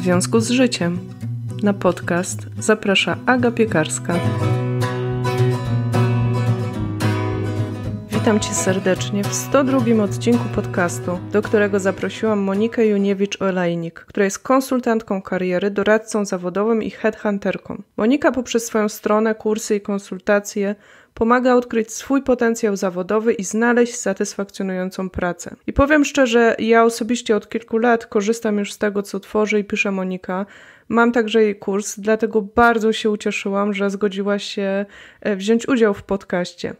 w związku z życiem. Na podcast zaprasza Aga Piekarska. Witam Cię serdecznie w 102 odcinku podcastu, do którego zaprosiłam Monikę Juniewicz-Olejnik, która jest konsultantką kariery, doradcą zawodowym i headhunterką. Monika poprzez swoją stronę, kursy i konsultacje pomaga odkryć swój potencjał zawodowy i znaleźć satysfakcjonującą pracę. I powiem szczerze, ja osobiście od kilku lat korzystam już z tego, co tworzy i pisze Monika. Mam także jej kurs, dlatego bardzo się ucieszyłam, że zgodziła się e, wziąć udział w podcaście.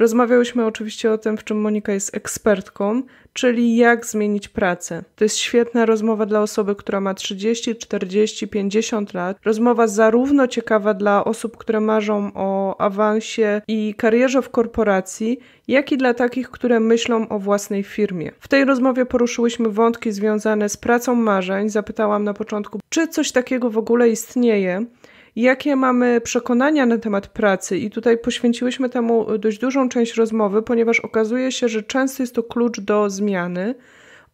Rozmawiałyśmy oczywiście o tym, w czym Monika jest ekspertką, czyli jak zmienić pracę. To jest świetna rozmowa dla osoby, która ma 30, 40, 50 lat. Rozmowa zarówno ciekawa dla osób, które marzą o awansie i karierze w korporacji, jak i dla takich, które myślą o własnej firmie. W tej rozmowie poruszyłyśmy wątki związane z pracą marzeń. Zapytałam na początku, czy coś takiego w ogóle istnieje jakie mamy przekonania na temat pracy. I tutaj poświęciłyśmy temu dość dużą część rozmowy, ponieważ okazuje się, że często jest to klucz do zmiany.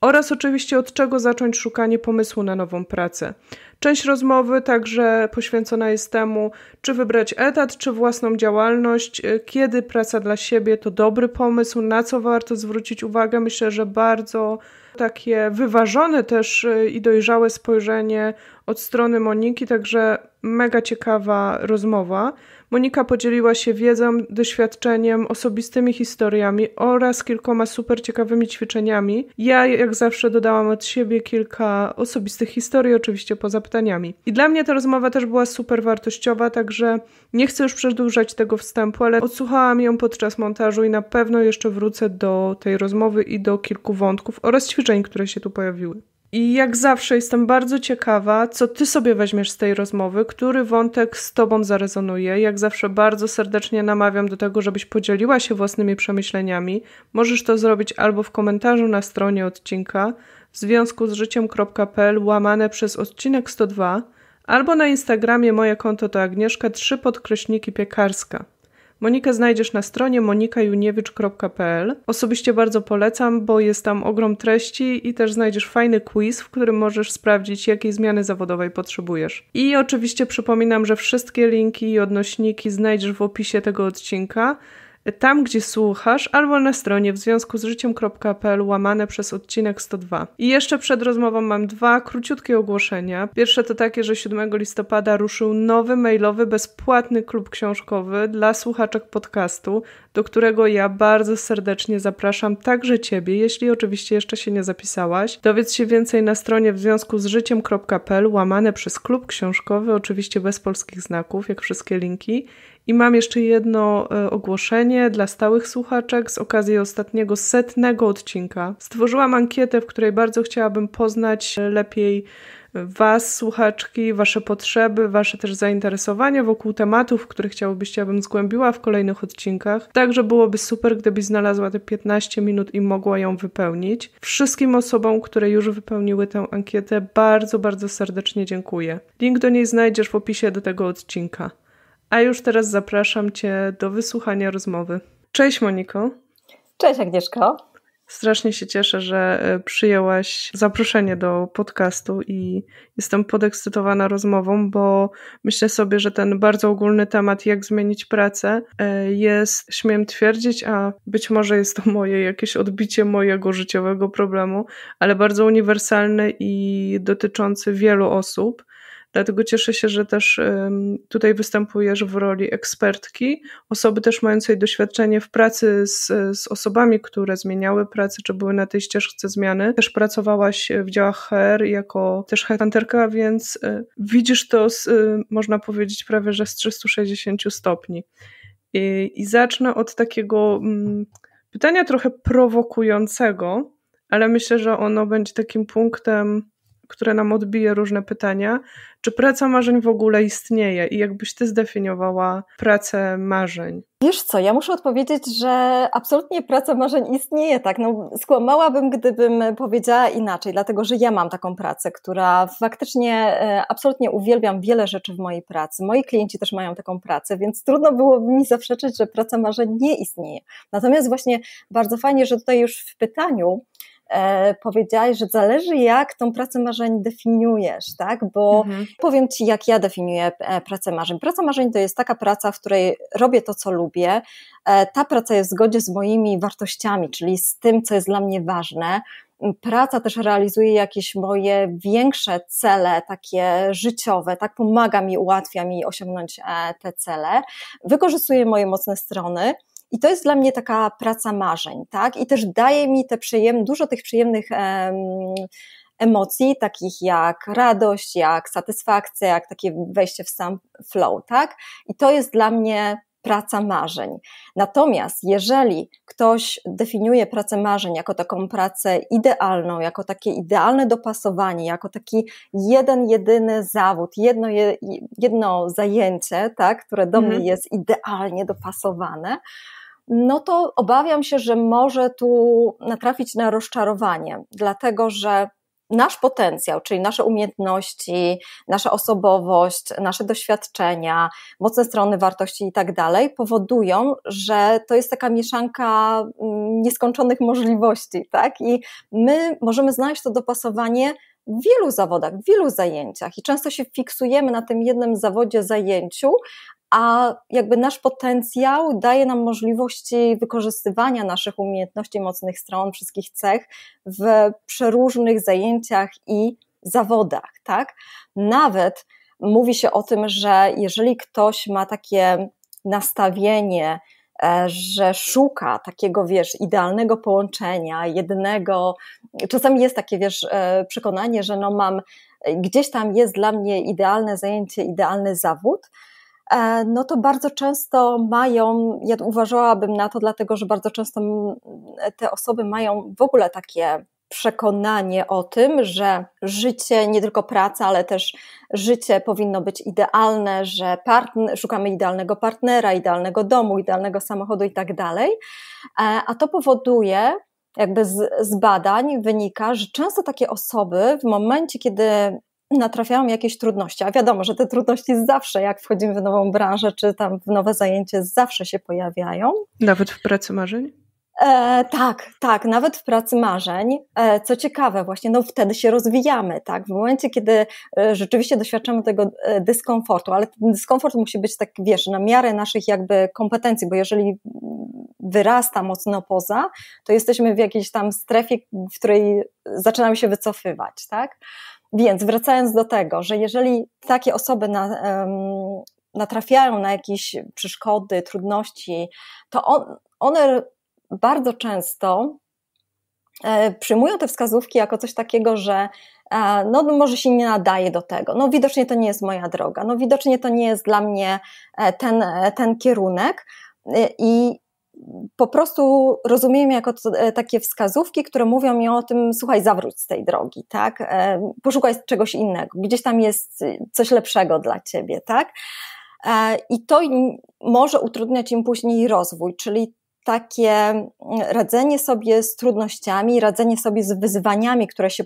Oraz oczywiście od czego zacząć szukanie pomysłu na nową pracę. Część rozmowy także poświęcona jest temu, czy wybrać etat, czy własną działalność, e, kiedy praca dla siebie to dobry pomysł, na co warto zwrócić uwagę. Myślę, że bardzo takie wyważone też y, i dojrzałe spojrzenie od strony Moniki, także mega ciekawa rozmowa. Monika podzieliła się wiedzą, doświadczeniem, osobistymi historiami oraz kilkoma super ciekawymi ćwiczeniami. Ja, jak zawsze, dodałam od siebie kilka osobistych historii, oczywiście poza pytaniami. I dla mnie ta rozmowa też była super wartościowa, także nie chcę już przedłużać tego wstępu, ale odsłuchałam ją podczas montażu i na pewno jeszcze wrócę do tej rozmowy i do kilku wątków oraz ćwiczeń, które się tu pojawiły. I jak zawsze jestem bardzo ciekawa, co ty sobie weźmiesz z tej rozmowy, który wątek z tobą zarezonuje. Jak zawsze bardzo serdecznie namawiam do tego, żebyś podzieliła się własnymi przemyśleniami. Możesz to zrobić albo w komentarzu na stronie odcinka w związku z życiem.pl łamane przez odcinek 102 albo na Instagramie moje konto to Agnieszka 3 podkreśniki piekarska. Monikę znajdziesz na stronie monikajuniewicz.pl. Osobiście bardzo polecam, bo jest tam ogrom treści i też znajdziesz fajny quiz, w którym możesz sprawdzić, jakiej zmiany zawodowej potrzebujesz. I oczywiście przypominam, że wszystkie linki i odnośniki znajdziesz w opisie tego odcinka tam, gdzie słuchasz, albo na stronie w związku z życiem.pl łamane przez odcinek 102. I jeszcze przed rozmową mam dwa króciutkie ogłoszenia. Pierwsze to takie, że 7 listopada ruszył nowy mailowy bezpłatny klub książkowy dla słuchaczek podcastu, do którego ja bardzo serdecznie zapraszam także Ciebie, jeśli oczywiście jeszcze się nie zapisałaś. Dowiedz się więcej na stronie w związku z życiem.pl łamane przez klub książkowy, oczywiście bez polskich znaków, jak wszystkie linki. I mam jeszcze jedno e, ogłoszenie dla stałych słuchaczek z okazji ostatniego setnego odcinka. Stworzyłam ankietę, w której bardzo chciałabym poznać e, lepiej e, Was, słuchaczki, Wasze potrzeby, Wasze też zainteresowania wokół tematów, które chciałobyście, abym zgłębiła w kolejnych odcinkach. Także byłoby super, gdybyś znalazła te 15 minut i mogła ją wypełnić. Wszystkim osobom, które już wypełniły tę ankietę, bardzo, bardzo serdecznie dziękuję. Link do niej znajdziesz w opisie do tego odcinka. A już teraz zapraszam Cię do wysłuchania rozmowy. Cześć Moniko. Cześć Agnieszko. Strasznie się cieszę, że e, przyjęłaś zaproszenie do podcastu i jestem podekscytowana rozmową, bo myślę sobie, że ten bardzo ogólny temat, jak zmienić pracę, e, jest, śmiem twierdzić, a być może jest to moje jakieś odbicie mojego życiowego problemu, ale bardzo uniwersalny i dotyczący wielu osób Dlatego cieszę się, że też tutaj występujesz w roli ekspertki, osoby też mającej doświadczenie w pracy z, z osobami, które zmieniały pracę, czy były na tej ścieżce zmiany. Też pracowałaś w działach HR jako też headhunterka, więc e, widzisz to, z, e, można powiedzieć, prawie że z 360 stopni. I, i zacznę od takiego mm, pytania trochę prowokującego, ale myślę, że ono będzie takim punktem, które nam odbije różne pytania, czy praca marzeń w ogóle istnieje i jakbyś ty zdefiniowała pracę marzeń? Wiesz co, ja muszę odpowiedzieć, że absolutnie praca marzeń istnieje, tak. No, skłamałabym, gdybym powiedziała inaczej, dlatego że ja mam taką pracę, która faktycznie e, absolutnie uwielbiam wiele rzeczy w mojej pracy. Moi klienci też mają taką pracę, więc trudno byłoby mi zaprzeczyć, że praca marzeń nie istnieje. Natomiast właśnie bardzo fajnie, że tutaj już w pytaniu E, powiedziałaś, że zależy jak tą pracę marzeń definiujesz, tak? Bo mhm. powiem Ci, jak ja definiuję e, pracę marzeń. Praca marzeń to jest taka praca, w której robię to, co lubię. E, ta praca jest w zgodzie z moimi wartościami, czyli z tym, co jest dla mnie ważne praca też realizuje jakieś moje większe cele, takie życiowe, tak pomaga mi, ułatwia mi osiągnąć te cele, wykorzystuje moje mocne strony. I to jest dla mnie taka praca marzeń, tak? I też daje mi te przyjem, dużo tych przyjemnych em, emocji, takich jak radość, jak satysfakcja, jak takie wejście w sam flow, tak? I to jest dla mnie praca marzeń. Natomiast jeżeli ktoś definiuje pracę marzeń jako taką pracę idealną, jako takie idealne dopasowanie, jako taki jeden, jedyny zawód, jedno, jedno zajęcie, tak, które do mnie mhm. jest idealnie dopasowane, no to obawiam się, że może tu natrafić na rozczarowanie, dlatego że nasz potencjał, czyli nasze umiejętności, nasza osobowość, nasze doświadczenia, mocne strony wartości i tak dalej, powodują, że to jest taka mieszanka mm, nieskończonych możliwości, tak? I my możemy znaleźć to dopasowanie w wielu zawodach, w wielu zajęciach i często się fiksujemy na tym jednym zawodzie, zajęciu, a jakby nasz potencjał daje nam możliwości wykorzystywania naszych umiejętności, mocnych stron, wszystkich cech w przeróżnych zajęciach i zawodach, tak? Nawet mówi się o tym, że jeżeli ktoś ma takie nastawienie, e, że szuka takiego, wiesz, idealnego połączenia, jednego. Czasami jest takie, wiesz, e, przekonanie, że no mam, gdzieś tam jest dla mnie idealne zajęcie, idealny zawód, E, no to bardzo często mają, ja uważałabym na to, dlatego że bardzo często te osoby mają w ogóle takie przekonanie o tym, że życie, nie tylko praca, ale też życie powinno być idealne, że partner, szukamy idealnego partnera, idealnego domu, idealnego samochodu i tak dalej. E, a to powoduje, jakby z, z badań wynika, że często takie osoby w momencie, kiedy natrafiałam jakieś trudności, a wiadomo, że te trudności zawsze, jak wchodzimy w nową branżę, czy tam w nowe zajęcie, zawsze się pojawiają. Nawet w pracy marzeń? E, tak, tak, nawet w pracy marzeń. E, co ciekawe, właśnie no wtedy się rozwijamy, tak? W momencie, kiedy e, rzeczywiście doświadczamy tego e, dyskomfortu, ale ten dyskomfort musi być tak, wiesz, na miarę naszych jakby kompetencji, bo jeżeli wyrasta mocno poza, to jesteśmy w jakiejś tam strefie, w której zaczynamy się wycofywać, tak? Więc wracając do tego, że jeżeli takie osoby na, natrafiają na jakieś przeszkody, trudności, to on, one bardzo często e, przyjmują te wskazówki jako coś takiego, że e, no, no może się nie nadaje do tego, no widocznie to nie jest moja droga, no widocznie to nie jest dla mnie e, ten, ten kierunek i po prostu rozumiemy jako e, takie wskazówki, które mówią mi o tym, słuchaj, zawróć z tej drogi, tak? E, poszukaj czegoś innego, gdzieś tam jest y, coś lepszego dla ciebie, tak? E, I to może utrudniać im później rozwój, czyli takie mm, radzenie sobie z trudnościami, radzenie sobie z wyzwaniami, które się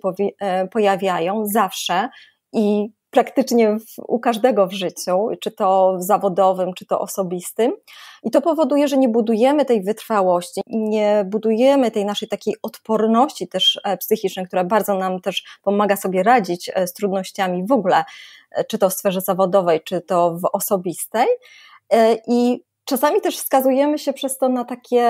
pojawiają zawsze i praktycznie w, u każdego w życiu, czy to zawodowym, czy to osobistym. I to powoduje, że nie budujemy tej wytrwałości, nie budujemy tej naszej takiej odporności też e, psychicznej, która bardzo nam też pomaga sobie radzić e, z trudnościami w ogóle, e, czy to w sferze zawodowej, czy to w osobistej. I Czasami też wskazujemy się przez to na takie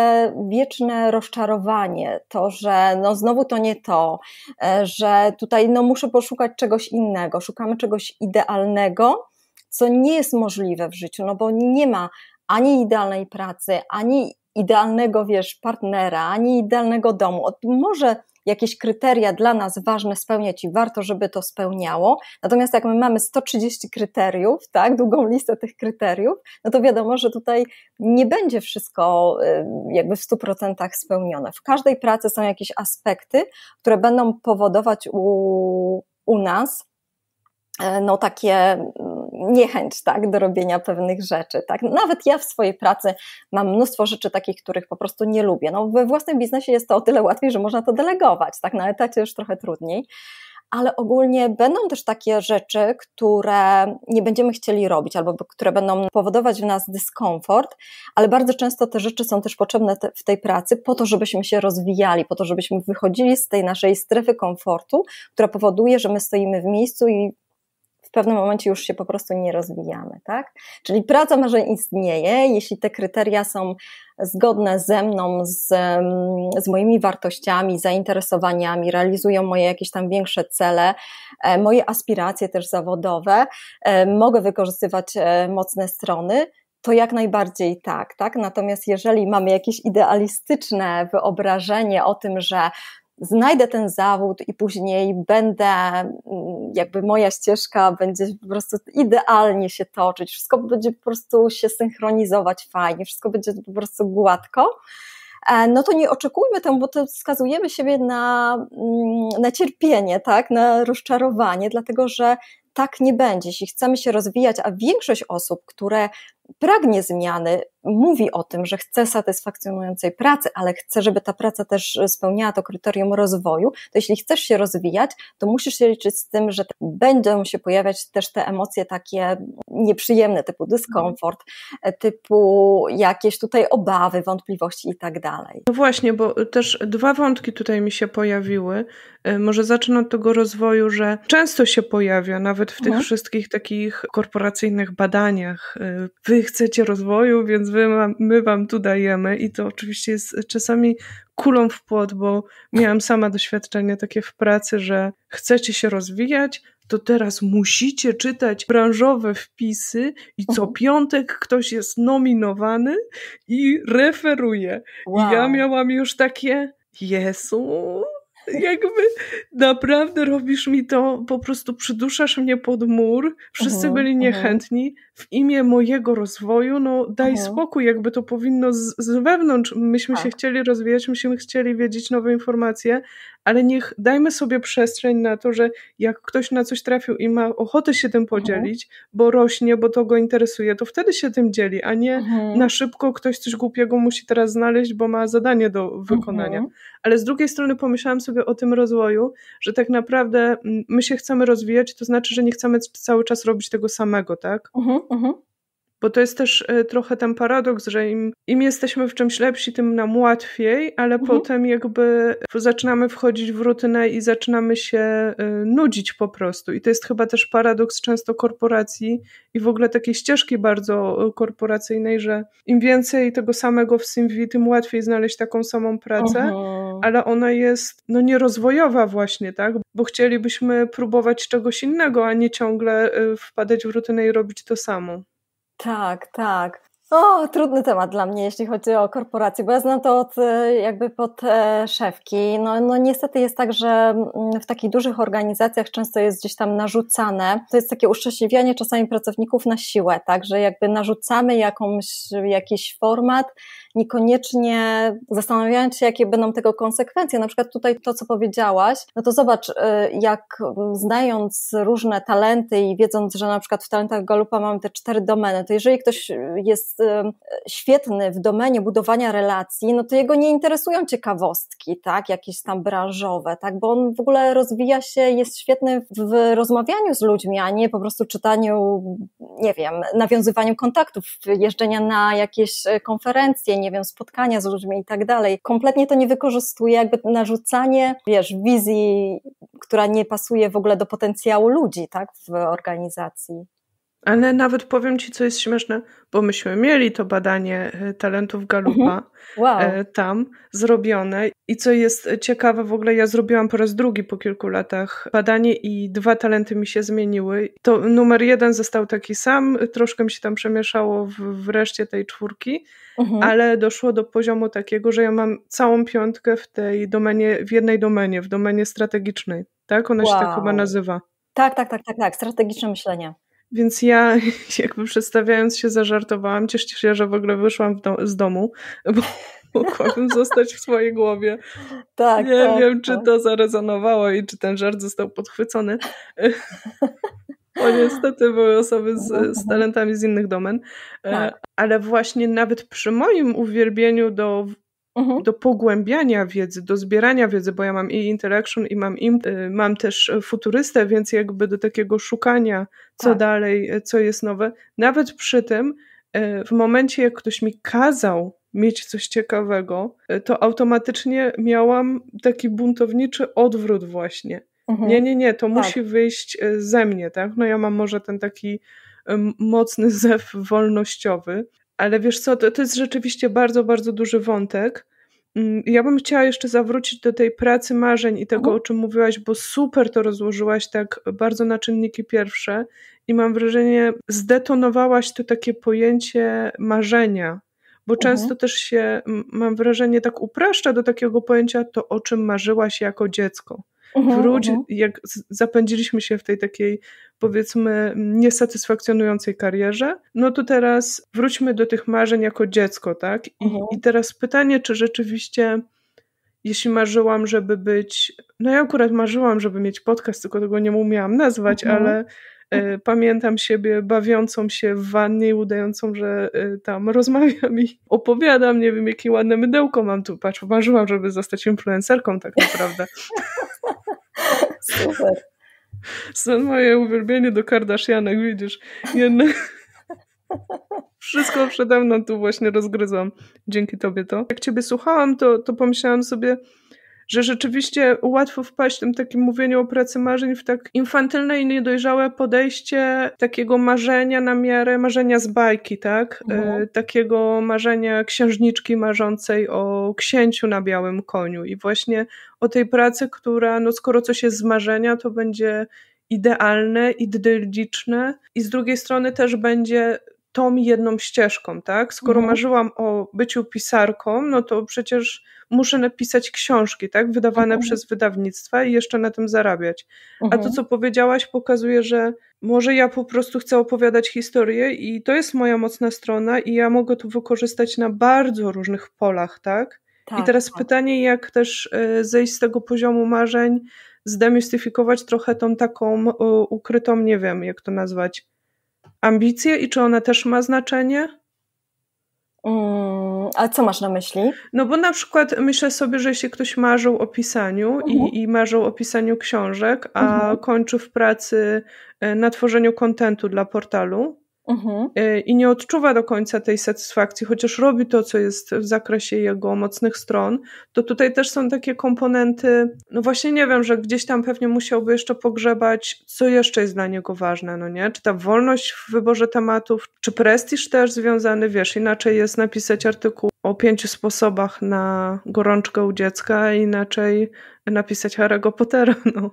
wieczne rozczarowanie, to, że no znowu to nie to, e, że tutaj no muszę poszukać czegoś innego, szukamy czegoś idealnego, co nie jest możliwe w życiu, no bo nie ma ani idealnej pracy, ani idealnego, wiesz, partnera, ani idealnego domu. Może jakieś kryteria dla nas ważne spełniać i warto, żeby to spełniało. Natomiast jak my mamy 130 kryteriów, tak, długą listę tych kryteriów, no to wiadomo, że tutaj nie będzie wszystko y, jakby w 100% spełnione. W każdej pracy są jakieś aspekty, które będą powodować u, u nas y, no takie niechęć tak, do robienia pewnych rzeczy. Tak? Nawet ja w swojej pracy mam mnóstwo rzeczy takich, których po prostu nie lubię. No, we własnym biznesie jest to o tyle łatwiej, że można to delegować, tak? na etacie już trochę trudniej ale ogólnie będą też takie rzeczy, które nie będziemy chcieli robić, albo które będą powodować w nas dyskomfort, ale bardzo często te rzeczy są też potrzebne te, w tej pracy po to, żebyśmy się rozwijali, po to, żebyśmy wychodzili z tej naszej strefy komfortu, która powoduje, że my stoimy w miejscu i w pewnym momencie już się po prostu nie rozwijamy, tak? Czyli praca może istnieje, jeśli te kryteria są zgodne ze mną, z, z moimi wartościami, zainteresowaniami, realizują moje jakieś tam większe cele, e, moje aspiracje też zawodowe, e, mogę wykorzystywać e, mocne strony, to jak najbardziej tak, tak. Natomiast jeżeli mamy jakieś idealistyczne wyobrażenie o tym, że znajdę ten zawód i później będę, mm, jakby moja ścieżka będzie po prostu idealnie się toczyć, wszystko będzie po prostu się synchronizować fajnie, wszystko będzie po prostu gładko. E, no to nie oczekujmy tego, bo to wskazujemy siebie na, mm, na cierpienie, tak? na rozczarowanie, dlatego że tak nie będzie. Jeśli chcemy się rozwijać, a większość osób, które pragnie zmiany, mówi o tym, że chce satysfakcjonującej pracy, ale chce, żeby ta praca też spełniała to kryterium rozwoju, to jeśli chcesz się rozwijać, to musisz się liczyć z tym, że będą się pojawiać też te emocje takie nieprzyjemne, typu dyskomfort, typu jakieś tutaj obawy, wątpliwości i tak dalej. No właśnie, bo też dwa wątki tutaj mi się pojawiły. E, może zacznę od tego rozwoju, że często się pojawia, nawet w tych mhm. wszystkich takich korporacyjnych badaniach, e, wy chcecie rozwoju, więc wy, my wam tu dajemy i to oczywiście jest czasami kulą w płot, bo miałam sama doświadczenie takie w pracy, że chcecie się rozwijać, to teraz musicie czytać branżowe wpisy i co mhm. piątek ktoś jest nominowany i referuje. Wow. I ja miałam już takie, Jezu, jakby naprawdę robisz mi to, po prostu przyduszasz mnie pod mur, wszyscy uh -huh, byli niechętni uh -huh. w imię mojego rozwoju, no daj uh -huh. spokój, jakby to powinno z, z wewnątrz, myśmy tak. się chcieli rozwijać, myśmy chcieli wiedzieć nowe informacje, ale niech dajmy sobie przestrzeń na to, że jak ktoś na coś trafił i ma ochotę się tym mhm. podzielić, mhm. bo rośnie, bo to go interesuje, to wtedy się tym dzieli, a nie mhm. na szybko ktoś coś głupiego musi teraz znaleźć, bo ma zadanie do wykonania. Mhm. Ale z drugiej strony pomyślałam sobie o tym rozwoju, że tak naprawdę mm, my się chcemy rozwijać, to znaczy, że nie chcemy cały czas robić tego samego, tak? Mhm, mhm. Bo to jest też e, trochę ten paradoks, że im, im jesteśmy w czymś lepsi, tym nam łatwiej, ale mhm. potem jakby zaczynamy wchodzić w rutynę i zaczynamy się e, nudzić po prostu. I to jest chyba też paradoks często korporacji i w ogóle takiej ścieżki bardzo e, korporacyjnej, że im więcej tego samego w CV, tym łatwiej znaleźć taką samą pracę, Aha. ale ona jest no nierozwojowa właśnie, tak? Bo chcielibyśmy próbować czegoś innego, a nie ciągle wpadać w rutynę i robić to samo. Tak, tak. O, trudny temat dla mnie, jeśli chodzi o korporacje, bo ja znam to od, e, jakby pod e, szewki. No, no niestety jest tak, że mm, w takich dużych organizacjach często jest gdzieś tam narzucane, to jest takie uszczęśliwianie czasami pracowników na siłę, tak, że jakby narzucamy jakąś, jakiś format, niekoniecznie zastanawiając się, jakie będą tego konsekwencje. Na przykład tutaj to, co powiedziałaś, no to zobacz, y, jak znając różne talenty i wiedząc, że na przykład w talentach Galupa mamy te cztery domeny, to jeżeli ktoś jest y, świetny w domenie budowania relacji, no to jego nie interesują ciekawostki, tak, jakieś tam branżowe, tak, bo on w ogóle rozwija się, jest świetny w rozmawianiu z ludźmi, a nie po prostu czytaniu, nie wiem, nawiązywaniu kontaktów, jeżdżenia na jakieś y, konferencje, nie wiem, spotkania z ludźmi i tak dalej. Kompletnie to nie wykorzystuje, jakby narzucanie, wiesz, wizji, która nie pasuje w ogóle do potencjału ludzi, tak, w organizacji. Ale nawet powiem ci, co jest śmieszne, bo myśmy mieli to badanie e, talentów Galupa mhm. wow. E, tam zrobione. I co jest ciekawe, w ogóle ja zrobiłam po raz drugi po kilku latach badanie i dwa talenty mi się zmieniły. To numer jeden został taki sam, troszkę mi się tam przemieszało w, w reszcie tej czwórki, mhm. ale doszło do poziomu takiego, że ja mam całą piątkę w tej domenie, w jednej domenie, w domenie strategicznej. Tak? Ona wow. się tak chyba nazywa. Tak, tak, tak, tak, tak. Strategiczne myślenie. Więc ja, jakby przedstawiając się, zażartowałam. Cieszę się, że w ogóle wyszłam do z domu, bo mogłabym zostać w swojej głowie. Tak. Nie tak, wiem, tak. czy to zarezonowało i czy ten żart został podchwycony. Bo niestety były osoby z, z talentami z innych domen. E, tak. Ale właśnie nawet przy moim uwielbieniu do Mhm. do pogłębiania wiedzy, do zbierania wiedzy, bo ja mam i interaction, i mam imp, y, mam też y, futurystę, więc jakby do takiego szukania, co tak. dalej, y, co jest nowe. Nawet przy tym, w momencie, jak ktoś mi kazał mieć coś ciekawego, to automatycznie miałam taki buntowniczy odwrót właśnie. Mhm. Nie, nie, nie, to tak. musi wyjść ze mnie, tak? No ja mam może ten taki mocny zew wolnościowy, ale wiesz co, to, to jest rzeczywiście bardzo, bardzo duży wątek. Mm, ja bym chciała jeszcze zawrócić do tej pracy marzeń i tego, mhm. o czym mówiłaś, bo super to rozłożyłaś tak bardzo na czynniki pierwsze i mam wrażenie, zdetonowałaś to takie pojęcie marzenia, bo mhm. często też się, mam wrażenie, tak upraszcza do takiego pojęcia to, o czym marzyłaś jako dziecko. Mhm, Wróć, uh -huh. jak zapędziliśmy się w tej takiej powiedzmy niesatysfakcjonującej karierze, no to teraz wróćmy do tych marzeń jako dziecko, tak? I, uh mhm. -huh. i teraz pytanie, czy rzeczywiście jeśli marzyłam, żeby być, no ja akurat marzyłam, żeby mieć podcast, tylko tego nie umiałam nazwać, mhm. ale y, pamiętam siebie bawiącą się w wannie i udającą, że y, tam rozmawiam i opowiadam, nie wiem, jakie ładne mydełko mam tu, patrz, marzyłam, żeby zostać influencerką tak naprawdę. Super. Są moje uwielbienie do Kardashianek, widzisz. Wszystko przede mną tu właśnie rozgryzam. Dzięki tobie to. Jak ciebie słuchałam, to, to pomyślałam sobie, że rzeczywiście łatwo wpaść w tym takim mówieniu o pracy marzeń w tak infantylne i niedojrzałe podejście takiego marzenia na miarę marzenia z bajki, tak? E, mhm. takiego marzenia księżniczki marzącej o księciu na białym koniu i właśnie o tej pracy, która no skoro coś jest z marzenia, to będzie idealne, idylliczne i z drugiej strony też będzie tą jedną ścieżką, tak? Skoro mhm. marzyłam o byciu pisarką, no to przecież muszę napisać książki, tak? Wydawane mhm. przez wydawnictwa i jeszcze na tym zarabiać. Mhm. A to, mhm. co powiedziałaś, pokazuje, że może ja po prostu chcę opowiadać historię i to jest moja mocna strona i ja mogę to wykorzystać na bardzo różnych polach, tak? tak I teraz tak. pytanie, jak też e, zejść z tego poziomu marzeń, zdemistyfikować trochę tą taką e, ukrytą, nie wiem, jak to nazwać, ambicje i czy ona też ma znaczenie? Mm, co masz na myśli? No bo na przykład myślę sobie, że jeśli ktoś marzył o pisaniu mhm. i, i marzył o pisaniu książek, a mhm. kończy w pracy e, na tworzeniu kontentu dla portalu, Mhm. E, I nie odczuwa do końca tej satysfakcji, chociaż robi to, co jest w zakresie jego mocnych stron, to tutaj też są takie komponenty, no właśnie nie wiem, że gdzieś tam pewnie musiałby jeszcze pogrzebać, co jeszcze jest dla niego ważne, no nie? Czy ta wolność w wyborze tematów, czy prestiż też związany, wiesz, inaczej jest napisać artykuł o pięciu sposobach na gorączkę u dziecka, inaczej napisać Harry'ego Pottera, no.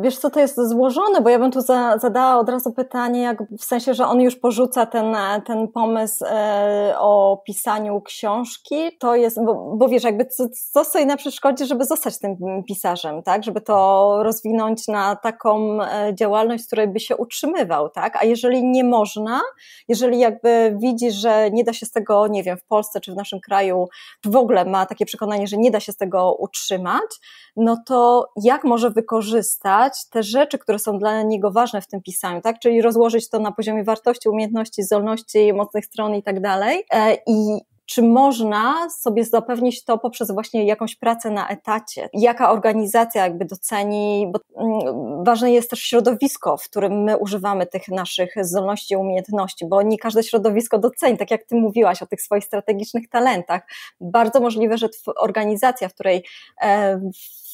Wiesz, co to jest złożone, bo ja bym tu za, zadała od razu pytanie, jak, w sensie, że on już porzuca ten, ten pomysł e, o pisaniu książki. To jest, bo, bo wiesz, jakby co, co stoi na przeszkodzie, żeby zostać tym pisarzem, tak? Żeby to rozwinąć na taką e, działalność, z której by się utrzymywał, tak? A jeżeli nie można, jeżeli jakby widzi, że nie da się z tego, nie wiem, w Polsce czy w naszym kraju w ogóle ma takie przekonanie, że nie da się z tego utrzymać, no to jak może wykorzystać te rzeczy, które są dla niego ważne w tym pisaniu, tak? Czyli rozłożyć to na poziomie wartości, umiejętności, zdolności, mocnych stron i tak dalej. E, I czy można sobie zapewnić to poprzez właśnie jakąś pracę na etacie? Jaka organizacja jakby doceni, bo mm, ważne jest też środowisko, w którym my używamy tych naszych zdolności i umiejętności, bo nie każde środowisko doceni, tak jak ty mówiłaś o tych swoich strategicznych talentach. Bardzo możliwe, że organizacja, w której e,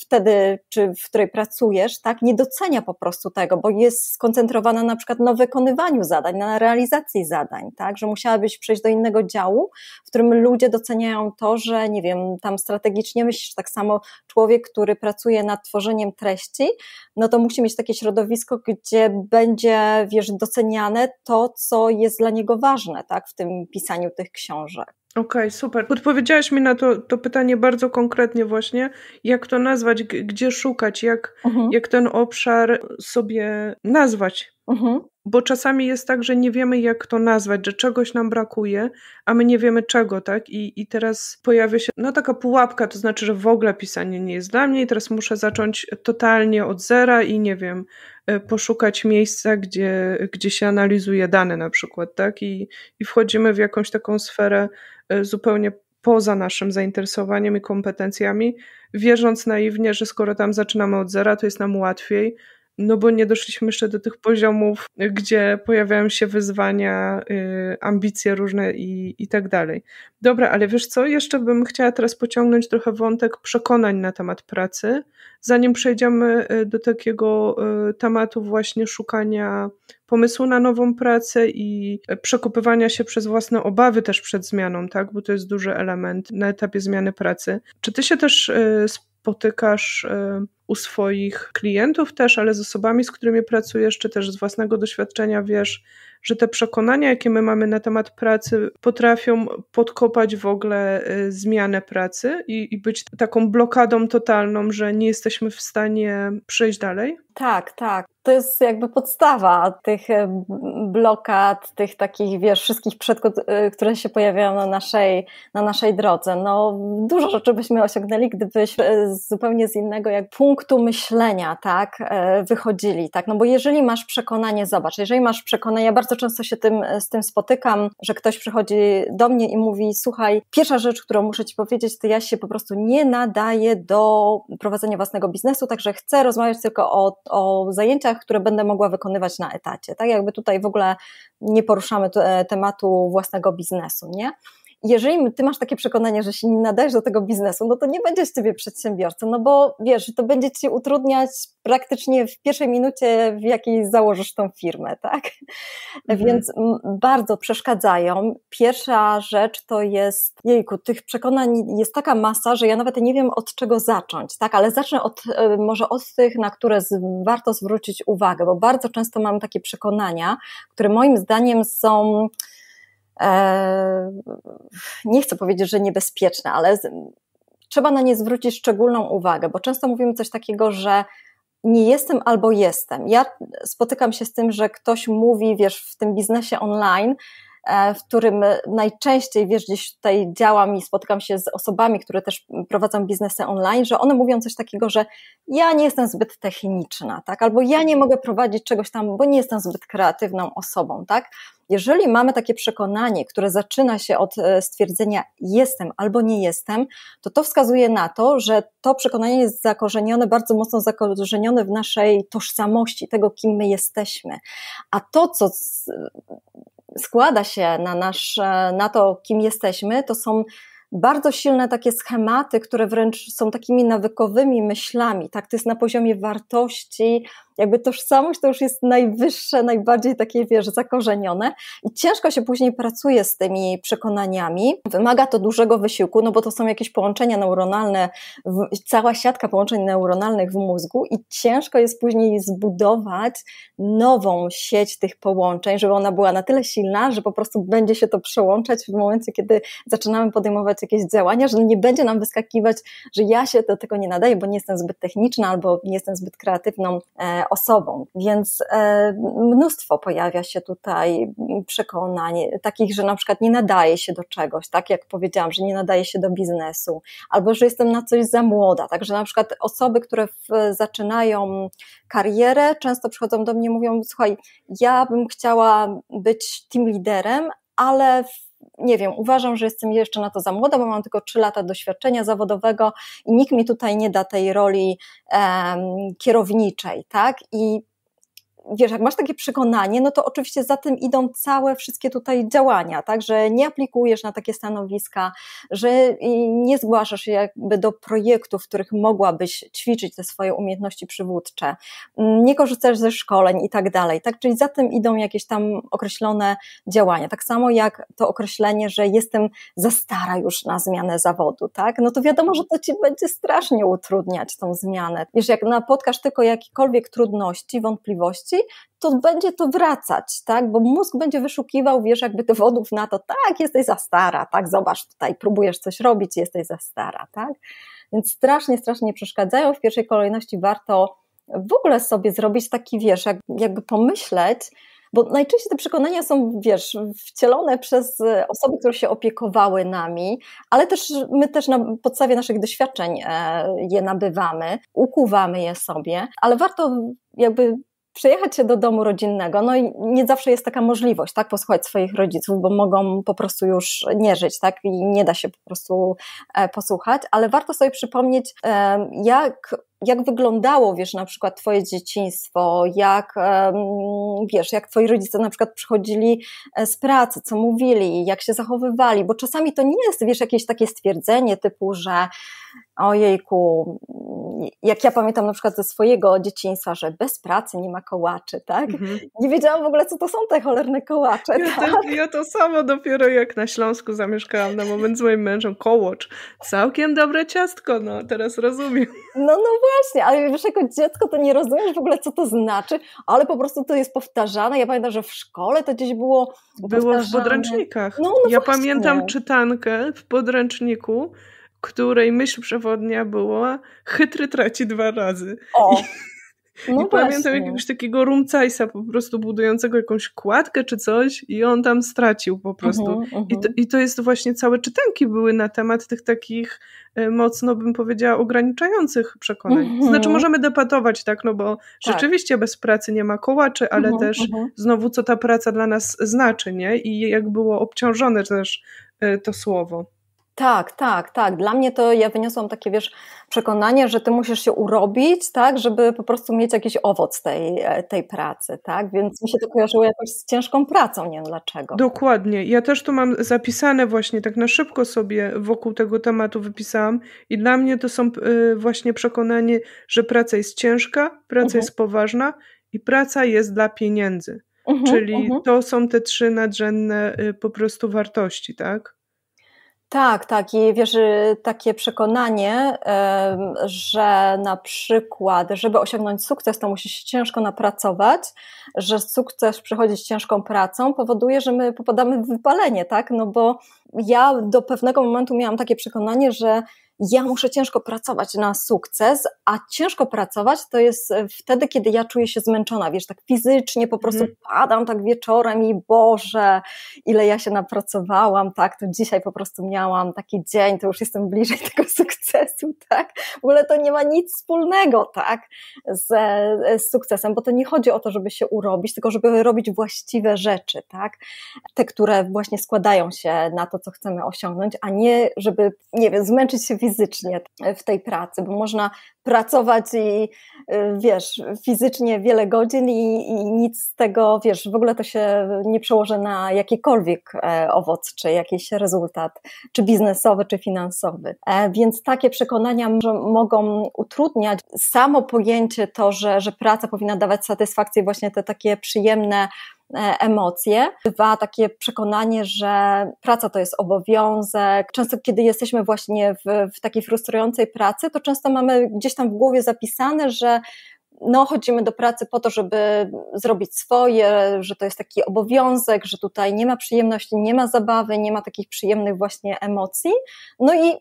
wtedy, czy w której pracujesz, tak, nie docenia po prostu tego, bo jest skoncentrowana na przykład na wykonywaniu zadań, na realizacji zadań, tak, że musiałabyś przejść do innego działu, w którym ludzie doceniają to, że nie wiem, tam strategicznie myślisz tak samo człowiek, który pracuje nad tworzeniem treści, no to musi mieć takie środowisko, gdzie będzie, wiesz, doceniane to, co jest dla niego ważne, tak, w tym pisaniu tych książek. Okej, okay, super. Odpowiedziałaś mi na to, to pytanie bardzo konkretnie właśnie, jak to nazwać, gdzie szukać, jak, uh mhm. -huh. jak ten obszar sobie nazwać. Mhm. Bo czasami jest tak, że nie wiemy, jak to nazwać, że czegoś nam brakuje, a my nie wiemy czego, tak? I, i teraz pojawia się no, taka pułapka, to znaczy, że w ogóle pisanie nie jest dla mnie, i teraz muszę zacząć totalnie od zera i nie wiem, e, poszukać miejsca, gdzie, gdzie się analizuje dane na przykład, tak? I, i wchodzimy w jakąś taką sferę e, zupełnie poza naszym zainteresowaniem i kompetencjami, wierząc naiwnie, że skoro tam zaczynamy od zera, to jest nam łatwiej no bo nie doszliśmy jeszcze do tych poziomów, gdzie pojawiają się wyzwania, y, ambicje różne i, i tak dalej. Dobra, ale wiesz co? Jeszcze bym chciała teraz pociągnąć trochę wątek przekonań na temat pracy, zanim przejdziemy y, do takiego y, tematu właśnie szukania pomysłu na nową pracę i przekupywania się przez własne obawy też przed zmianą, tak? Bo to jest duży element na etapie zmiany pracy. Czy ty się też yy, spotykasz u swoich klientów też, ale z osobami, z którymi pracujesz, czy też z własnego doświadczenia wiesz, że te przekonania, jakie my mamy na temat pracy, potrafią podkopać w ogóle y, zmianę pracy i, i być taką blokadą totalną, że nie jesteśmy w stanie przejść dalej? Tak, tak. To jest jakby podstawa tych e, blokad, tych takich, wiesz, wszystkich przeszkód, e, które się pojawiają na naszej, na naszej drodze. No, dużo rzeczy byśmy osiągnęli, gdybyśmy e, zupełnie z innego jak punktu myślenia, tak, wychodzili, tak. No bo jeżeli masz przekonanie, zobacz, jeżeli masz przekonanie, ja bardzo często się tym, z tym spotykam, że ktoś przychodzi do mnie i mówi, słuchaj, pierwsza rzecz, którą muszę ci powiedzieć, to ja się po prostu nie nadaję do prowadzenia własnego biznesu, także chcę rozmawiać tylko o, o zajęciach, które będę mogła wykonywać na etacie. Tak jakby tutaj w ogóle nie poruszamy e, tematu własnego biznesu, nie? jeżeli ty masz takie przekonanie, że się nie nadajesz do tego biznesu, no to nie będziesz ciebie przedsiębiorcą, no bo wiesz, to będzie ci utrudniać praktycznie w pierwszej minucie, w jakiej założysz tą firmę, tak? Mhm. Więc bardzo przeszkadzają. Pierwsza rzecz to jest, jejku, tych przekonań jest taka masa, że ja nawet nie wiem od czego zacząć, tak? Ale zacznę od, e, może od tych, na które warto zwrócić uwagę, bo bardzo często mam takie przekonania, które moim zdaniem są E, nie chcę powiedzieć, że niebezpieczne, ale trzeba na nie zwrócić szczególną uwagę, bo często mówimy coś takiego, że nie jestem albo jestem. Ja spotykam się z tym, że ktoś mówi, wiesz, w tym biznesie online, E, w którym najczęściej, wiesz, gdzieś tutaj działam i spotykam się z osobami, które też prowadzą biznesy online, że one mówią coś takiego, że ja nie jestem zbyt techniczna, tak? Albo ja nie mogę prowadzić czegoś tam, bo nie jestem zbyt kreatywną osobą, tak? Jeżeli mamy takie przekonanie, które zaczyna się od e, stwierdzenia jestem albo nie jestem, to to wskazuje na to, że to przekonanie jest zakorzenione, bardzo mocno zakorzenione w naszej tożsamości, tego kim my jesteśmy. A to, co składa się na, nasz, e, na to, kim jesteśmy, to są bardzo silne takie schematy, które wręcz są takimi nawykowymi myślami. Tak, to jest na poziomie wartości, jakby tożsamość to już jest najwyższe, najbardziej takie, wiesz, zakorzenione i ciężko się później pracuje z tymi przekonaniami. Wymaga to dużego wysiłku, no bo to są jakieś połączenia neuronalne, cała siatka połączeń neuronalnych w mózgu i ciężko jest później zbudować nową sieć tych połączeń, żeby ona była na tyle silna, że po prostu będzie się to przełączać w momencie, kiedy zaczynamy podejmować jakieś działania, że nie będzie nam wyskakiwać, że ja się do tego nie nadaję, bo nie jestem zbyt techniczna albo nie jestem zbyt kreatywną e, osobą, Więc e, mnóstwo pojawia się tutaj przekonań, takich, że na przykład nie nadaje się do czegoś, tak jak powiedziałam, że nie nadaje się do biznesu, albo że jestem na coś za młoda. Także na przykład osoby, które zaczynają karierę, często przychodzą do mnie i mówią: Słuchaj, ja bym chciała być team liderem, ale w nie wiem, uważam, że jestem jeszcze na to za młoda, bo mam tylko 3 lata doświadczenia zawodowego i nikt mi tutaj nie da tej roli um, kierowniczej, tak? I wiesz, jak masz takie przekonanie, no to oczywiście za tym idą całe wszystkie tutaj działania, tak, że nie aplikujesz na takie stanowiska, że y, nie zgłaszasz się jakby do projektów, w których mogłabyś ćwiczyć te swoje umiejętności przywódcze, mm, nie korzystasz ze szkoleń i tak dalej, tak, czyli za tym idą jakieś tam określone działania, tak samo jak to określenie, że jestem za stara już na zmianę zawodu, tak, no to wiadomo, że to ci będzie strasznie utrudniać tą zmianę, wiesz, jak napotkasz tylko jakikolwiek trudności, wątpliwości, to będzie to wracać, tak? Bo mózg będzie wyszukiwał, wiesz, jakby dowodów na to, tak, jesteś za stara, tak, zobacz tutaj, próbujesz coś robić, jesteś za stara, tak? Więc strasznie, strasznie przeszkadzają. W pierwszej kolejności warto w ogóle sobie zrobić taki, wiesz, jak, jakby pomyśleć, bo najczęściej te przekonania są, wiesz, wcielone przez e, osoby, które się opiekowały nami, ale też my też na podstawie naszych doświadczeń e, je nabywamy, ukuwamy je sobie, ale warto jakby Przyjechać się do domu rodzinnego. No i nie zawsze jest taka możliwość, tak, posłuchać swoich rodziców, bo mogą po prostu już nie żyć, tak, i nie da się po prostu e, posłuchać, ale warto sobie przypomnieć, e, jak jak wyglądało, wiesz, na przykład twoje dzieciństwo, jak, wiesz, jak twoi rodzice na przykład przychodzili e, z pracy, co mówili, jak się zachowywali, bo czasami to nie jest, wiesz, jakieś takie stwierdzenie typu, że ojejku, jak ja pamiętam na przykład ze swojego dzieciństwa, że bez pracy nie ma kołaczy, tak? Mhm. Nie wiedziałam w ogóle, co to są te cholerne kołacze. Ja, tak? to, ja to samo dopiero jak na Śląsku zamieszkałam na moment z moim mężem, kołocz, całkiem dobre ciastko, no teraz rozumiem. No, no właśnie, ale wiesz, jako dziecko to nie rozumiesz w ogóle, co to znaczy, ale po prostu to jest powtarzane. Ja pamiętam, że w szkole to gdzieś było Było powtarzane. w podręcznikach. No, no ja właśnie. pamiętam czytankę w podręczniku, której myśl przewodnia była chytry traci dwa razy. O! No I pamiętam jakiegoś takiego rumcajsa po prostu budującego jakąś kładkę czy coś i on tam stracił po prostu. Uh -huh, uh -huh. I, to, mhm. I to jest właśnie, całe czytanki były na temat tych takich e, mocno bym powiedziała ograniczających przekonań. Uh mhm. -huh. Znaczy możemy debatować tak, no bo tak. rzeczywiście bez pracy nie ma kołaczy, ale mhm, też znowu co ta praca dla nas znaczy, nie? I jak było obciążone też e, to słowo. Tak, tak, tak. Dla mnie to ja wyniosłam takie, wiesz, przekonanie, że ty musisz się urobić, tak, żeby po prostu mieć jakiś owoc tej, e, tej pracy, tak? Więc mi się to kojarzyło jakoś z ciężką pracą, nie wiem dlaczego. Dokładnie. Ja też tu mam zapisane właśnie, tak na szybko sobie wokół tego tematu wypisałam i dla mnie to są e, właśnie przekonanie, że praca jest ciężka, praca mhm. jest poważna i praca jest dla pieniędzy. Mhm, Czyli mhm. to są te trzy nadrzędne y, po prostu wartości, tak? Tak, tak. I wiesz, y, takie przekonanie, że na przykład, żeby osiągnąć sukces, to musi się ciężko napracować, że sukces przychodzi z ciężką pracą, powoduje, że my popadamy w wypalenie, tak? No bo ja do pewnego momentu miałam takie przekonanie, że ja muszę ciężko pracować na sukces, a ciężko pracować to jest e, wtedy, kiedy ja czuję się zmęczona, wiesz, tak fizycznie po prostu mhm. padam tak wieczorem i Boże, ile ja się napracowałam, tak, to dzisiaj po prostu miałam taki dzień, to już jestem bliżej tego sukcesu, tak, w ogóle to nie ma nic wspólnego, tak, z, e, z sukcesem, bo to nie chodzi o to, żeby się urobić, tylko żeby robić właściwe rzeczy, tak, te, które właśnie składają się na to, co chcemy osiągnąć, a nie, żeby, nie wiem, zmęczyć się fizycznie, fizycznie w tej pracy, bo można pracować i y, wiesz, fizycznie wiele godzin i, i, nic z tego, wiesz, w ogóle to się nie przełoży na jakikolwiek e, owoc, czy jakiś rezultat, czy biznesowy, czy finansowy. E, więc takie przekonania mogą utrudniać samo pojęcie to, że, że praca powinna dawać satysfakcję, właśnie te takie przyjemne, e, emocje. Dwa, takie przekonanie, że praca to jest obowiązek. Często, kiedy jesteśmy właśnie w, w takiej frustrującej pracy, to często mamy gdzieś gdzieś tam w głowie zapisane, że no, chodzimy do pracy po to, żeby zrobić swoje, że to jest taki obowiązek, że tutaj nie ma przyjemności, nie ma zabawy, nie ma takich przyjemnych właśnie emocji. No i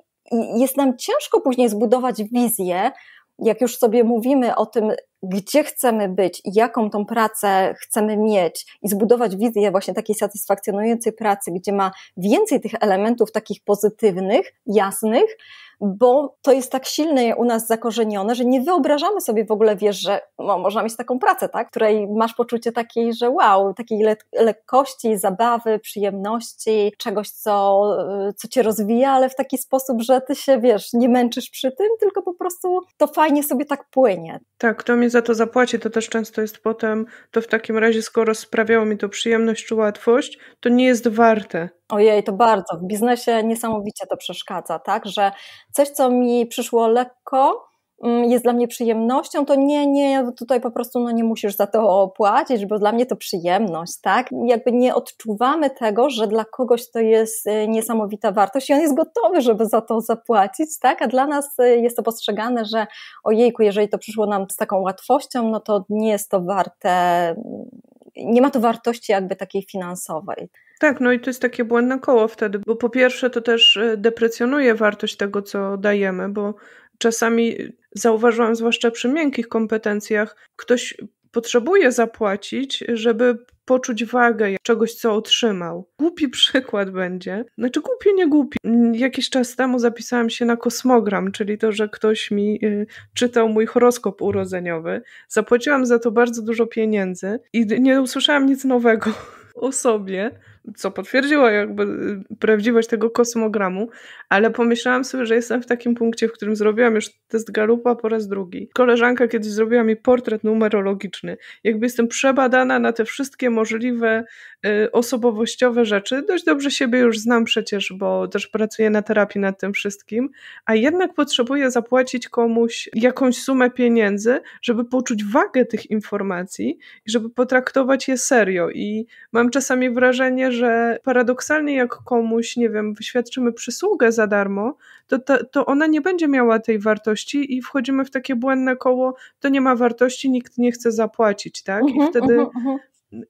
jest nam ciężko później zbudować wizję, jak już sobie mówimy o tym, gdzie chcemy być, jaką tą pracę chcemy mieć i zbudować wizję właśnie takiej satysfakcjonującej pracy, gdzie ma więcej tych elementów takich pozytywnych, jasnych, bo to jest tak silne u nas zakorzenione, że nie wyobrażamy sobie w ogóle, wiesz, że no, można mieć taką pracę, tak, której masz poczucie takiej, że wow, takiej le lekkości, zabawy, przyjemności, czegoś, co, y, co cię rozwija, ale w taki sposób, że ty się, wiesz, nie męczysz przy tym, tylko po prostu to fajnie sobie tak płynie. Tak, kto mi za to zapłaci, to też często jest potem, to w takim razie, skoro sprawiało mi to przyjemność czy łatwość, to nie jest warte. Ojej, to bardzo. W biznesie niesamowicie to przeszkadza, tak? Że coś, co mi przyszło lekko, mm, jest dla mnie przyjemnością, to nie, nie, tutaj po prostu no, nie musisz za to płacić, bo dla mnie to przyjemność, tak? Jakby nie odczuwamy tego, że dla kogoś to jest e, niesamowita wartość i on jest gotowy, żeby za to zapłacić, tak? A dla nas e, jest to postrzegane, że ojejku, jeżeli to przyszło nam z taką łatwością, no to nie jest to warte, nie ma to wartości jakby takiej finansowej. Tak, no i to jest takie błędne koło wtedy, bo po pierwsze to też e, deprecjonuje wartość tego, co dajemy, bo czasami e, zauważyłam, zwłaszcza przy miękkich kompetencjach, ktoś potrzebuje zapłacić, żeby poczuć wagę czegoś, co otrzymał. Głupi przykład będzie. Znaczy głupi, nie głupi. Mm, jakiś czas temu zapisałam się na kosmogram, czyli to, że ktoś mi y, czytał mój horoskop urodzeniowy. Zapłaciłam za to bardzo dużo pieniędzy i nie usłyszałam nic nowego o sobie co potwierdziło jakby y, prawdziwość tego kosmogramu, ale pomyślałam sobie, że jestem w takim punkcie, w którym zrobiłam już test Galupa po raz drugi. Koleżanka kiedyś zrobiła mi portret numerologiczny. Jakby jestem przebadana na te wszystkie możliwe y, osobowościowe rzeczy. Dość dobrze siebie już znam przecież, bo też pracuję na terapii nad tym wszystkim, a jednak potrzebuję zapłacić komuś jakąś sumę pieniędzy, żeby poczuć wagę tych informacji i żeby potraktować je serio. I mam czasami wrażenie, że paradoksalnie jak komuś, nie wiem, wyświadczymy przysługę za darmo, to, to, to ona nie będzie miała tej wartości i wchodzimy w takie błędne koło, to nie ma wartości, nikt nie chce zapłacić, tak? I mhm, wtedy mhm, mhm.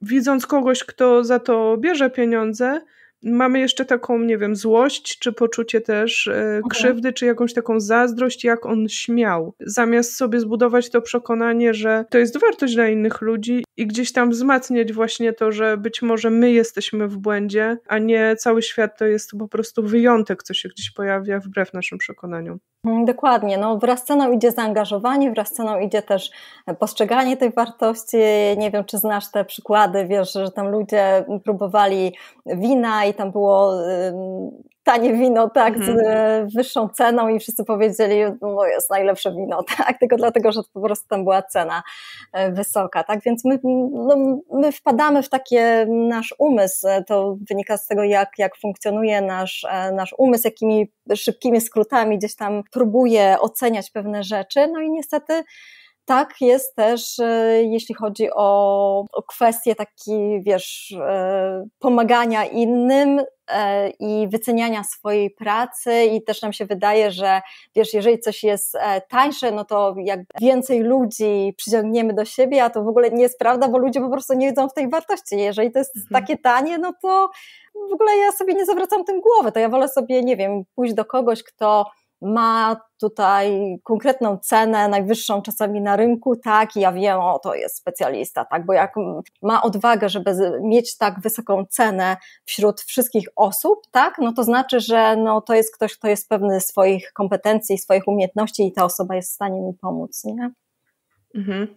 widząc kogoś, kto za to bierze pieniądze, mamy jeszcze taką, nie wiem, złość, czy poczucie też e, okay. krzywdy, czy jakąś taką zazdrość, jak on śmiał. Zamiast sobie zbudować to przekonanie, że to jest wartość dla innych ludzi i gdzieś tam wzmacniać właśnie to, że być może my jesteśmy w błędzie, a nie cały świat to jest po prostu wyjątek, co się gdzieś pojawia wbrew naszym przekonaniom. Mm, dokładnie, no wraz z ceną idzie zaangażowanie, wraz z ceną idzie też e, postrzeganie tej wartości. Nie wiem, czy znasz te przykłady, wiesz, że tam ludzie próbowali wina i tam było tanie wino, tak, z mhm. y, wyższą ceną i wszyscy powiedzieli, no jest najlepsze wino, tak, tylko dlatego, że po prostu tam była cena y, wysoka, tak, więc my, no, my wpadamy w takie y, nasz umysł, to wynika z tego, jak, jak funkcjonuje nasz, nasz umysł, jakimi szybkimi skrótami gdzieś tam próbuje oceniać pewne rzeczy, no i niestety tak jest też, e, jeśli chodzi o, o kwestie taki, wiesz, e, pomagania innym e, i wyceniania swojej pracy i też nam się wydaje, że wiesz, jeżeli coś jest tańsze, no to jak więcej ludzi przyciągniemy do siebie, a to w ogóle nie jest prawda, bo ludzie po prostu nie widzą w tej wartości. Jeżeli to jest mhm. takie tanie, no to w ogóle ja sobie nie zawracam tym głowy, to ja wolę sobie, nie wiem, pójść do kogoś, kto ma tutaj konkretną cenę, najwyższą czasami na rynku, tak, i ja wiem, o to jest specjalista, tak, bo jak ma odwagę, żeby mieć tak wysoką cenę wśród wszystkich osób, tak, no to znaczy, że no, to jest ktoś, kto jest pewny swoich kompetencji, swoich umiejętności i ta osoba jest w stanie mi pomóc, nie? Mhm.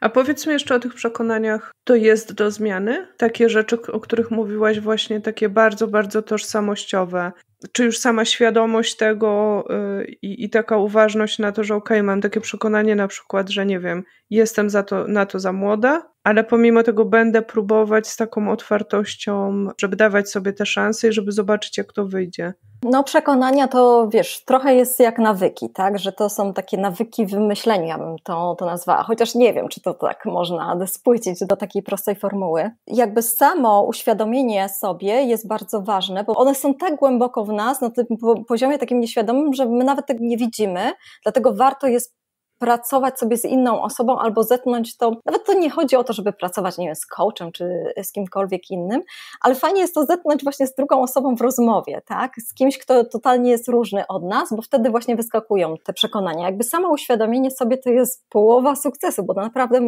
A powiedzmy jeszcze o tych przekonaniach, to jest do zmiany? Takie rzeczy, o których mówiłaś, właśnie takie bardzo, bardzo tożsamościowe, czy już sama świadomość tego y, i, i, taka uważność na to, że ok, mam takie przekonanie na przykład, że nie wiem, jestem za to, na to za młoda, ale pomimo tego będę próbować z taką otwartością, żeby dawać sobie te szanse i żeby zobaczyć, jak to wyjdzie. No, przekonania to wiesz, trochę jest jak nawyki, tak? Że to są takie nawyki wymyślenia, bym to, to nazwała. Chociaż nie wiem, czy to tak można spłycić do takiej prostej formuły. Jakby samo uświadomienie sobie jest bardzo ważne, bo one są tak głęboko w nas, na tym poziomie takim nieświadomym, że my nawet tego nie widzimy. Dlatego warto jest pracować sobie z inną osobą albo zetnąć to, nawet to nie chodzi o to, żeby pracować, nie wiem, z coachem czy z kimkolwiek innym, ale fajnie jest to zetnąć właśnie z drugą osobą w rozmowie, tak? Z kimś, kto totalnie jest różny od nas, bo wtedy właśnie wyskakują te przekonania. Jakby samo uświadomienie sobie to jest połowa sukcesu, bo naprawdę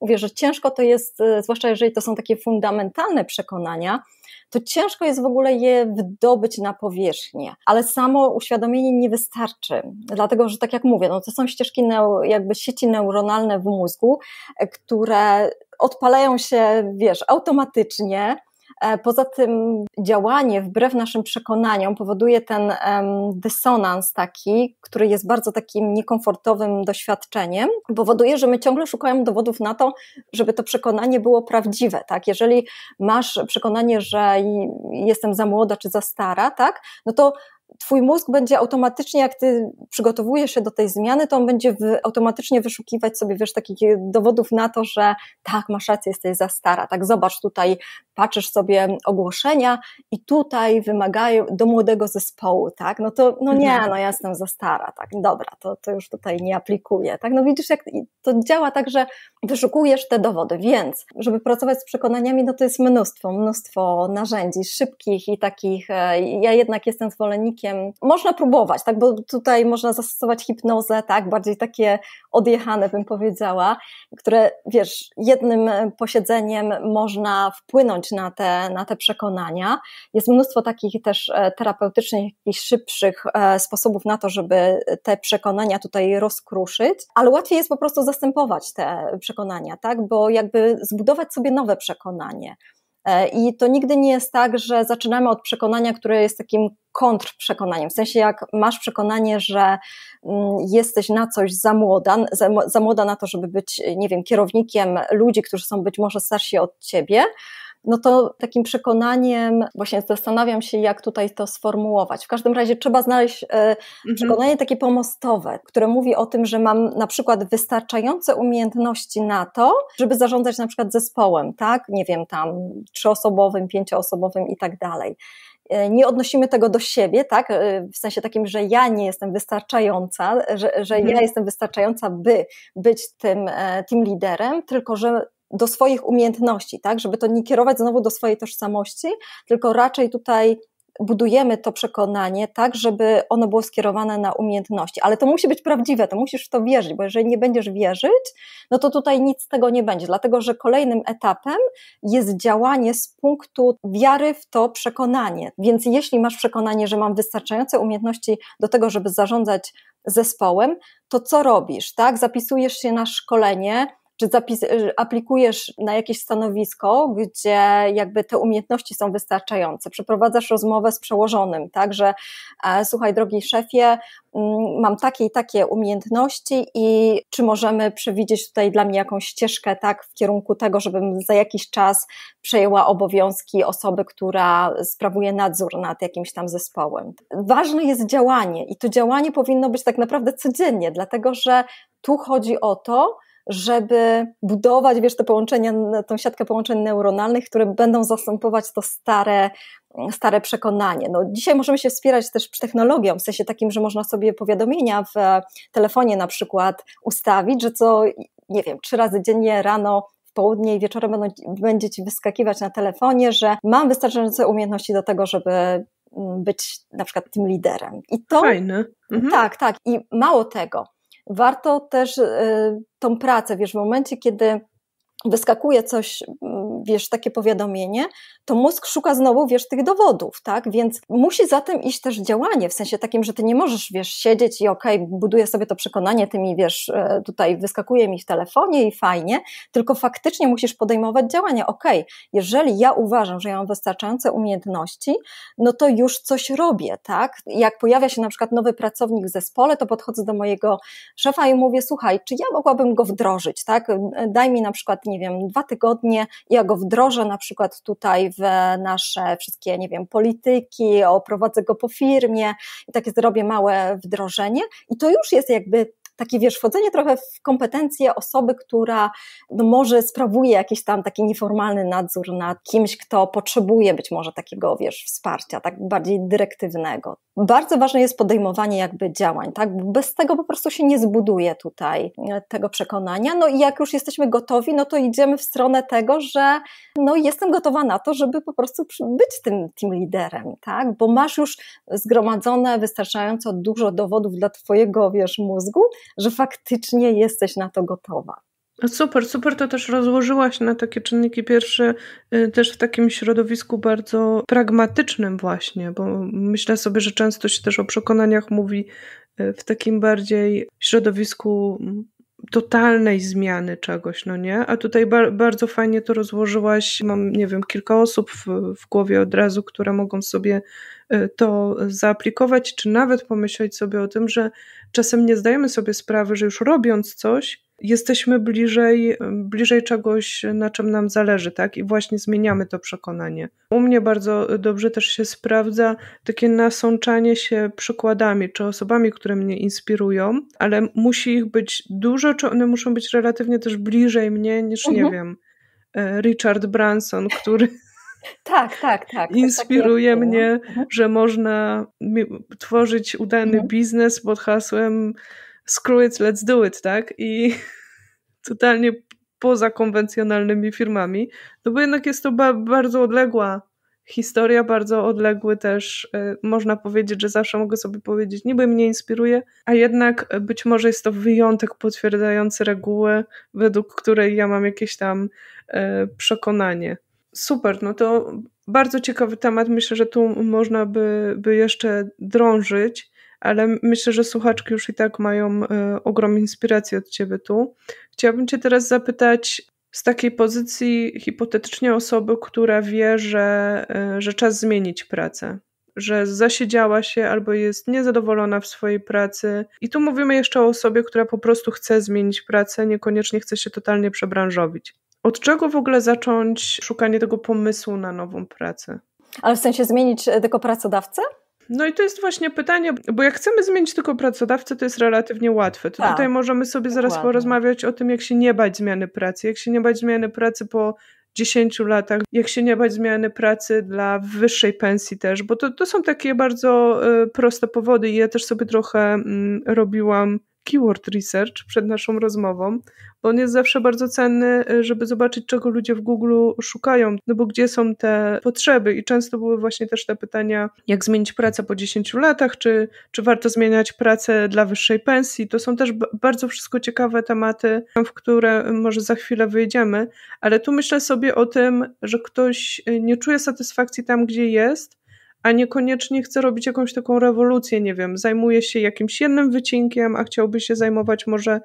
mówię, że ciężko to jest, e, zwłaszcza jeżeli to są takie fundamentalne przekonania, to ciężko jest w ogóle je wydobyć na powierzchnię, ale samo uświadomienie nie wystarczy, dlatego że tak jak mówię, no to są ścieżki, jakby sieci neuronalne w mózgu, e, które odpalają się, wiesz, automatycznie, E, poza tym działanie wbrew naszym przekonaniom powoduje ten dysonans taki, który jest bardzo takim niekomfortowym doświadczeniem, powoduje, że my ciągle szukamy dowodów na to, żeby to przekonanie było prawdziwe, tak? Jeżeli masz przekonanie, że jestem za młoda czy za stara, tak? No to Twój mózg będzie automatycznie, jak ty przygotowujesz się do tej zmiany, to on będzie automatycznie wyszukiwać sobie, wiesz, takich dowodów na to, że tak, masz rację, jesteś za stara. Tak, zobacz, tutaj patrzysz sobie ogłoszenia i tutaj wymagają do młodego zespołu, tak? No to, no nie, mhm. no ja jestem za stara, tak? Dobra, to, to już tutaj nie aplikuję, tak? No widzisz, jak to działa tak, że wyszukujesz te dowody, więc, żeby pracować z przekonaniami, no to jest mnóstwo, mnóstwo narzędzi szybkich i takich, e, ja jednak jestem zwolennikiem można próbować, tak, bo tutaj można zastosować hipnozę, tak, bardziej takie odjechane bym powiedziała, które wiesz, jednym posiedzeniem można wpłynąć na te, na te przekonania. Jest mnóstwo takich też e, terapeutycznych i szybszych e, sposobów na to, żeby te przekonania tutaj rozkruszyć, ale łatwiej jest po prostu zastępować te przekonania, tak, bo jakby zbudować sobie nowe przekonanie. E, I to nigdy nie jest tak, że zaczynamy od przekonania, które jest takim kontrprzekonaniem. W sensie, jak masz przekonanie, że mm, jesteś na coś za młoda, za młoda na to, żeby być, nie wiem, kierownikiem ludzi, którzy są być może starsi od ciebie, no to takim przekonaniem, właśnie zastanawiam się, jak tutaj to sformułować. W każdym razie trzeba znaleźć e, mhm. przekonanie takie pomostowe, które mówi o tym, że mam na przykład wystarczające umiejętności na to, żeby zarządzać na przykład zespołem, tak? Nie wiem, tam trzyosobowym, pięcioosobowym i tak dalej e, nie odnosimy tego do siebie, tak? E, w sensie takim, że ja nie jestem wystarczająca, że, że mhm. ja jestem wystarczająca, by być tym team liderem, tylko że do swoich umiejętności, tak, żeby to nie kierować znowu do swojej tożsamości, tylko raczej tutaj budujemy to przekonanie tak, żeby ono było skierowane na umiejętności. Ale to musi być prawdziwe, to musisz w to wierzyć, bo jeżeli nie będziesz wierzyć, no to tutaj nic z tego nie będzie, dlatego że kolejnym etapem jest działanie z punktu wiary w to przekonanie. Więc jeśli masz przekonanie, że mam wystarczające umiejętności do tego, żeby zarządzać zespołem, to co robisz? Tak? Zapisujesz się na szkolenie, czy zapis, y, aplikujesz na jakieś stanowisko, gdzie jakby te umiejętności są wystarczające. Przeprowadzasz rozmowę z przełożonym, tak, że e, słuchaj, drogi szefie, mm, mam takie i takie umiejętności i czy możemy przewidzieć tutaj dla mnie jakąś ścieżkę, tak, w kierunku tego, żebym za jakiś czas przejęła obowiązki osoby, która sprawuje nadzór nad jakimś tam zespołem. Ważne jest działanie i to działanie powinno być tak naprawdę codziennie, dlatego że tu chodzi o to, żeby budować, wiesz, te połączenia, tą siatkę połączeń neuronalnych, które będą zastępować to stare, stare przekonanie. No, dzisiaj możemy się wspierać też technologią, w sensie takim, że można sobie powiadomienia w telefonie na przykład ustawić, że co, nie wiem, trzy razy dziennie rano południe i wieczorem będą, będzie ci wyskakiwać na telefonie, że mam wystarczające umiejętności do tego, żeby mm, być na przykład tym liderem. I to. Fajne. Mhm. Tak, tak. I mało tego, warto też y, tą pracę, wiesz, w momencie, kiedy wyskakuje coś wiesz, takie powiadomienie, to mózg szuka znowu, wiesz, tych dowodów, tak? Więc musi za tym iść też działanie, w sensie takim, że ty nie możesz, wiesz, siedzieć i okej, okay, buduję sobie to przekonanie, ty mi, wiesz, e, tutaj wyskakuje mi w telefonie i fajnie, tylko faktycznie musisz podejmować działania. Okej, okay, jeżeli ja uważam, że ja mam wystarczające umiejętności, no to już coś robię, tak? Jak pojawia się na przykład nowy pracownik w zespole, to podchodzę do mojego szefa i mówię, słuchaj, czy ja mogłabym go wdrożyć, tak? E, daj mi na przykład, nie wiem, dwa tygodnie, ja go wdrożę na przykład tutaj w nasze wszystkie, nie wiem, polityki, oprowadzę go po firmie i takie zrobię małe wdrożenie i to już jest jakby takie wiesz, wchodzenie trochę w kompetencje osoby, która no, może sprawuje jakiś tam taki nieformalny nadzór nad kimś, kto potrzebuje być może takiego, wiesz, wsparcia, tak bardziej dyrektywnego. Bardzo ważne jest podejmowanie jakby działań, tak? bez tego po prostu się nie zbuduje tutaj e, tego przekonania. No i jak już jesteśmy gotowi, no to idziemy w stronę tego, że no jestem gotowa na to, żeby po prostu być tym tym liderem, tak? Bo masz już zgromadzone wystarczająco dużo dowodów dla twojego, wiesz, mózgu, że faktycznie jesteś na to gotowa. No super, super to też rozłożyłaś na takie czynniki pierwsze, y, też w takim środowisku bardzo pragmatycznym, właśnie, bo myślę sobie, że często się też o przekonaniach mówi y, w takim bardziej środowisku mm, totalnej zmiany czegoś, no nie? A tutaj ba bardzo fajnie to rozłożyłaś. Mam, nie wiem, kilka osób w, w głowie od razu, które mogą sobie Y, to zaaplikować, czy nawet pomyśleć sobie o tym, że czasem nie zdajemy sobie sprawy, że już robiąc coś, jesteśmy bliżej, y, bliżej czegoś, na czym nam zależy, tak? I właśnie zmieniamy to przekonanie. U mnie bardzo dobrze też się sprawdza takie nasączanie się przykładami czy osobami, które mnie inspirują, ale musi ich być dużo, czy one muszą być relatywnie też bliżej mnie niż, nie mhm. wiem, y, Richard Branson, który tak, tak, tak. Inspiruje tak mnie, no. mhm. że można tworzyć udany mhm. biznes pod hasłem screw it, let's do it, tak? I totalnie poza konwencjonalnymi firmami, no bo jednak jest to ba bardzo odległa historia, bardzo odległy też, y, można powiedzieć, że zawsze mogę sobie powiedzieć, niby mnie inspiruje, a jednak e, być może jest to wyjątek potwierdzający regułę, według której ja mam jakieś tam y, przekonanie. Super, no to bardzo ciekawy temat. Myślę, że tu można by, by jeszcze drążyć, ale myślę, że słuchaczki już i tak mają y, ogrom inspiracji od ciebie tu. Chciałabym cię teraz zapytać z takiej pozycji hipotetycznie osoby, która wie, że, y, że czas zmienić pracę. Że zasiedziała się albo jest niezadowolona w swojej pracy. I tu mówimy jeszcze o osobie, która po prostu chce zmienić pracę, niekoniecznie chce się totalnie przebranżowić od czego w ogóle zacząć szukanie tego pomysłu na nową pracę? Ale w sensie zmienić e, tylko pracodawcę? No i to jest właśnie pytanie, bo jak chcemy zmienić tylko pracodawcę, to jest relatywnie łatwe. To tak, tutaj możemy sobie zaraz porozmawiać o tym, jak się nie bać zmiany pracy, jak się nie bać zmiany pracy po 10 latach, jak się nie bać zmiany pracy dla wyższej pensji też, bo to, to są takie bardzo y, proste powody i ja też sobie trochę y, robiłam keyword research przed naszą rozmową, bo on jest zawsze bardzo cenny, y, żeby zobaczyć, czego ludzie w Google szukają, no bo gdzie są te potrzeby i często były właśnie też te pytania, jak zmienić pracę po 10 latach, czy, czy warto zmieniać pracę dla wyższej pensji. To są też bardzo wszystko ciekawe tematy, w które może za chwilę wyjdziemy, ale tu myślę sobie o tym, że ktoś y, nie czuje satysfakcji tam, gdzie jest, a niekoniecznie chce robić jakąś taką rewolucję, nie wiem, zajmuje się jakimś jednym wycinkiem, a chciałby się zajmować może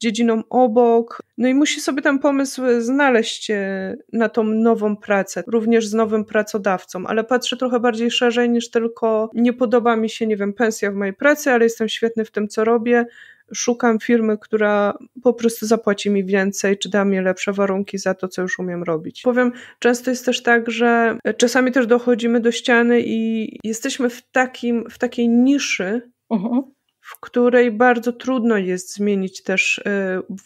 dziedziną obok. No i musi sobie ten pomysł znaleźć e, na tą nową pracę, również z nowym pracodawcą, ale patrzę trochę bardziej szerzej niż tylko nie podoba mi się, nie wiem, pensja w mojej pracy, ale jestem świetny w tym, co robię szukam firmy, która po prostu zapłaci mi więcej, czy da mi lepsze warunki za to, co już umiem robić. Powiem, często jest też tak, że czasami też dochodzimy do ściany i jesteśmy w, takim, w takiej niszy, uh-huh. w której bardzo trudno jest zmienić też y,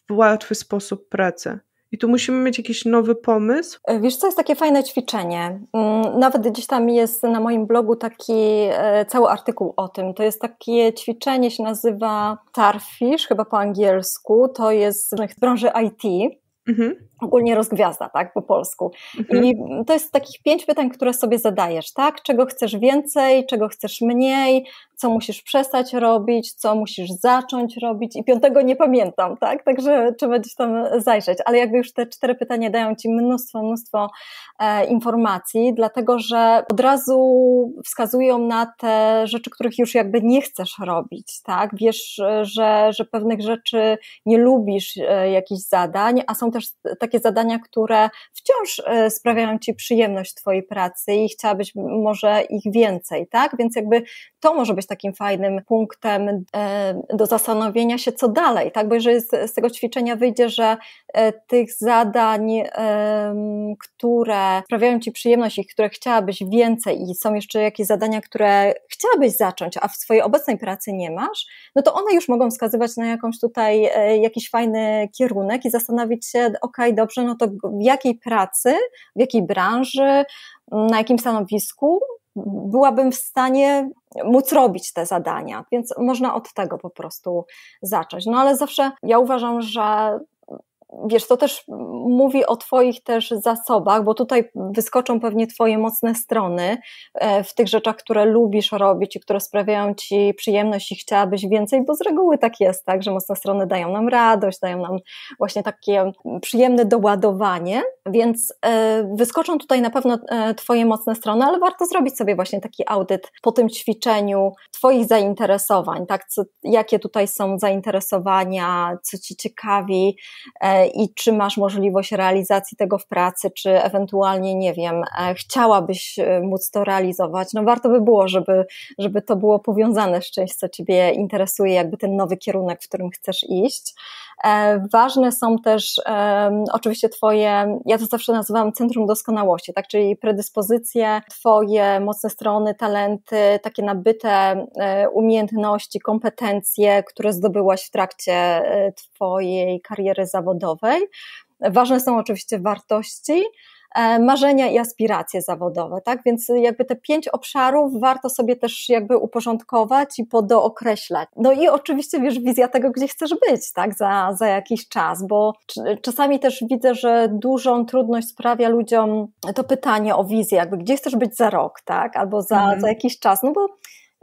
w łatwy sposób pracę. I tu musimy mieć jakiś nowy pomysł. E, wiesz, co jest takie fajne ćwiczenie? Mm, nawet gdzieś tam jest na moim blogu taki e, cały artykuł o tym. To jest takie ćwiczenie, się nazywa Tarfish, chyba po angielsku. To jest z branży IT. Mhm ogólnie rozgwiazda, tak, po polsku. Mhm. I to jest takich pięć pytań, które sobie zadajesz, tak? Czego chcesz więcej, czego chcesz mniej, co musisz przestać robić, co musisz zacząć robić i piątego nie pamiętam, tak? Także trzeba gdzieś tam zajrzeć, ale jakby już te cztery pytania dają Ci mnóstwo, mnóstwo e, informacji, dlatego że od razu wskazują na te rzeczy, których już jakby nie chcesz robić, tak? Wiesz, że, że pewnych rzeczy nie lubisz e, jakichś zadań, a są też takie takie zadania, które wciąż e, sprawiają Ci przyjemność w Twojej pracy i chciałabyś może ich więcej, tak? Więc jakby to może być takim fajnym punktem e, do zastanowienia się, co dalej, tak? Bo jeżeli z, tego ćwiczenia wyjdzie, że e, tych zadań, które sprawiają Ci przyjemność i które chciałabyś więcej i są jeszcze jakieś zadania, które chciałabyś zacząć, a w swojej obecnej pracy nie masz, no to one już mogą wskazywać na jakąś tutaj jakiś fajny kierunek i zastanowić się, ok, dobrze, no to w jakiej pracy, w jakiej branży, na jakim stanowisku byłabym w stanie móc robić te zadania, więc można od tego po prostu zacząć. No ale zawsze ja uważam, że wiesz, to też mówi o Twoich też zasobach, bo tutaj wyskoczą pewnie Twoje mocne strony e, w tych rzeczach, które lubisz robić i które sprawiają Ci przyjemność i chciałabyś więcej, bo z reguły tak jest, tak, że mocne strony dają nam radość, dają nam właśnie takie przyjemne doładowanie, więc e, wyskoczą tutaj na pewno e, Twoje mocne strony, ale warto zrobić sobie właśnie taki audyt po tym ćwiczeniu Twoich zainteresowań, tak, co, jakie tutaj są zainteresowania, co Ci ciekawi, i czy masz możliwość realizacji tego w pracy, czy ewentualnie, nie wiem, e, chciałabyś e, móc to realizować, no warto by było, żeby, żeby to było powiązane z czymś, co Ciebie interesuje, jakby ten nowy kierunek, w którym chcesz iść. E, ważne są też e, oczywiście Twoje, ja to zawsze nazywam centrum doskonałości, tak, czyli predyspozycje, Twoje mocne strony, talenty, takie nabyte e, umiejętności, kompetencje, które zdobyłaś w trakcie Twojej kariery zawodowej. Ważne są oczywiście wartości, E, marzenia i aspiracje zawodowe, tak? Więc jakby te pięć obszarów warto sobie też jakby uporządkować i podookreślać. No i oczywiście wiesz, wizja tego, gdzie chcesz być, tak? Za, za jakiś czas, bo czasami też widzę, że dużą trudność sprawia ludziom to pytanie o wizję, jakby gdzie chcesz być za rok, tak? Albo za, mhm. za jakiś czas, no bo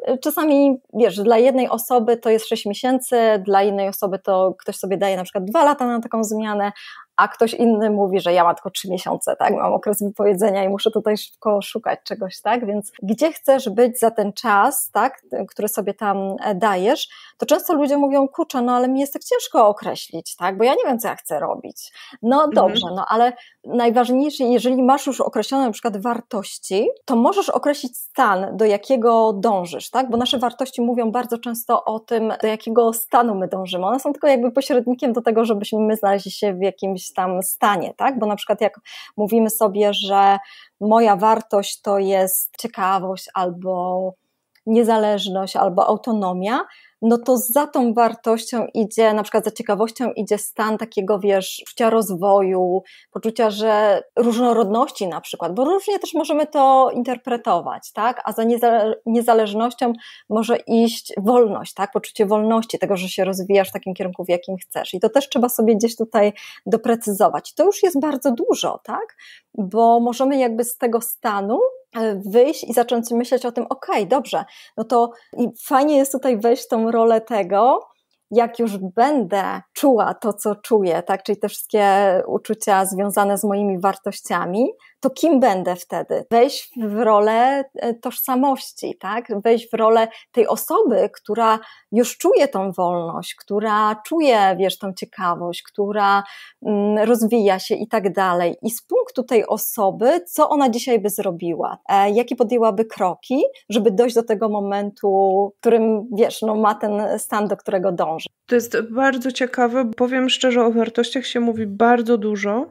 e, Czasami, wiesz, dla jednej osoby to jest 6 miesięcy, dla innej osoby to ktoś sobie daje na przykład 2 lata na taką zmianę, a ktoś inny mówi, że ja mam tylko trzy miesiące, tak, mam okres wypowiedzenia i muszę tutaj szybko szukać czegoś, tak, więc gdzie chcesz być za ten czas, tak, który sobie tam e, dajesz, to często ludzie mówią, kurczę, no ale mi jest tak ciężko określić, tak, bo ja nie wiem, co ja chcę robić. No mhm. dobrze, mhm. no ale najważniejsze, jeżeli masz już określone na przykład wartości, to możesz określić stan, do jakiego dążysz, tak, bo nasze wartości mówią bardzo często o tym, do jakiego stanu my dążymy. One są tylko jakby pośrednikiem do tego, żebyśmy my znaleźli się w jakimś jakimś tam stanie, tak? Bo na przykład jak mówimy sobie, że moja wartość to jest ciekawość albo niezależność albo autonomia, no to za tą wartością idzie, na przykład za ciekawością idzie stan takiego, wiesz, poczucia rozwoju, poczucia, że różnorodności na przykład, bo różnie też możemy to interpretować, tak? A za niezależnością może iść wolność, tak? Poczucie wolności, tego, że się rozwijasz w takim kierunku, w jakim chcesz. I to też trzeba sobie gdzieś tutaj doprecyzować. I to już jest bardzo dużo, tak? Bo możemy jakby z tego stanu wyjść i zacząć myśleć o tym, okej, okay, dobrze, no to i fajnie jest tutaj wejść w tą rolę tego, jak już będę czuła to, co czuję, tak, czyli te wszystkie uczucia związane z moimi wartościami, to kim będę wtedy? Wejść w rolę e, tożsamości, tak? Wejść w rolę tej osoby, która już czuje tą wolność, która czuje, wiesz, tą ciekawość, która mm, rozwija się i tak dalej. I z punktu tej osoby, co ona dzisiaj by zrobiła? E, jakie podjęłaby kroki, żeby dojść do tego momentu, w którym, wiesz, no, ma ten stan, do którego dąży? To jest bardzo ciekawe. Powiem szczerze, o wartościach się mówi bardzo dużo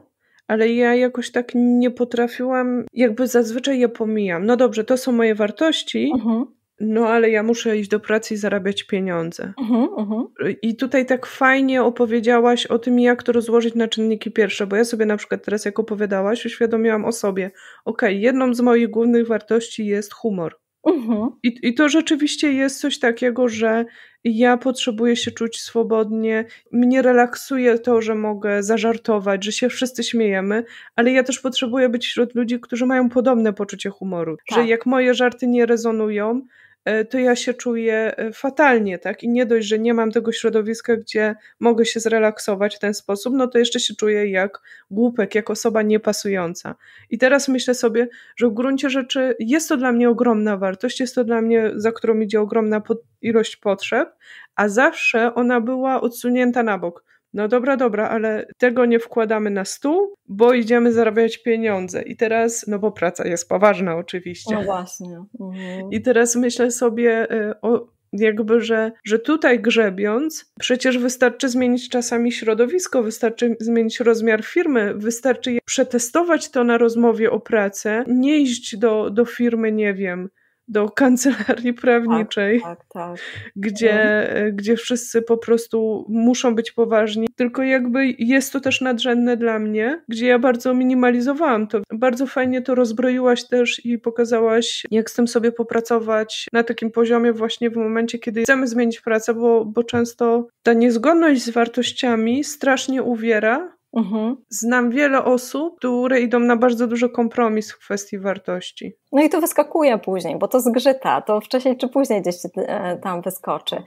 ale ja jakoś tak nie potrafiłam, jakby zazwyczaj je pomijam. No dobrze, to są moje wartości, uh-huh. no ale ja muszę iść do pracy i zarabiać pieniądze. Uh-huh, uh-huh. I tutaj tak fajnie opowiedziałaś o tym, jak to rozłożyć na czynniki pierwsze, bo ja sobie na przykład teraz, jak opowiadałaś, uświadomiłam o sobie, okej, okay, jedną z moich głównych wartości jest humor. Mhm. I, I to rzeczywiście jest coś takiego, że ja potrzebuję się czuć swobodnie. Mnie relaksuje to, że mogę zażartować, że się wszyscy śmiejemy, ale ja też potrzebuję być wśród ludzi, którzy mają podobne poczucie humoru. Tak. Że jak moje żarty nie rezonują, E, to ja się czuję e, fatalnie, tak? I nie dość, że nie mam tego środowiska, gdzie mogę się zrelaksować w ten sposób, no to jeszcze się czuję jak głupek, jak osoba niepasująca. I teraz myślę sobie, że w gruncie rzeczy jest to dla mnie ogromna wartość, jest to dla mnie, za którą idzie ogromna ilość potrzeb, a zawsze ona była odsunięta na bok no dobra, dobra, ale tego nie wkładamy na stół, bo idziemy zarabiać pieniądze. I teraz, no bo praca jest poważna oczywiście. No właśnie. Mhm. I teraz myślę sobie y, o, jakby, że, że tutaj grzebiąc, przecież wystarczy zmienić czasami środowisko, wystarczy zmienić rozmiar firmy, wystarczy przetestować to na rozmowie o pracę, nie iść do, do firmy, nie wiem, do kancelarii tak, prawniczej, tak, tak, tak. Gdzie, no. gdzie wszyscy po prostu muszą być poważni. Tylko jakby jest to też nadrzędne dla mnie, gdzie ja bardzo minimalizowałam to. Bardzo fajnie to rozbroiłaś też i pokazałaś, jak z tym sobie popracować na takim poziomie właśnie w momencie, kiedy chcemy zmienić pracę, bo, bo często ta niezgodność z wartościami strasznie uwiera Mhm. Znam wiele osób, które idą na bardzo duży kompromis w kwestii wartości. No i to wyskakuje później, bo to zgrzyta, to wcześniej czy później gdzieś e, tam wyskoczy.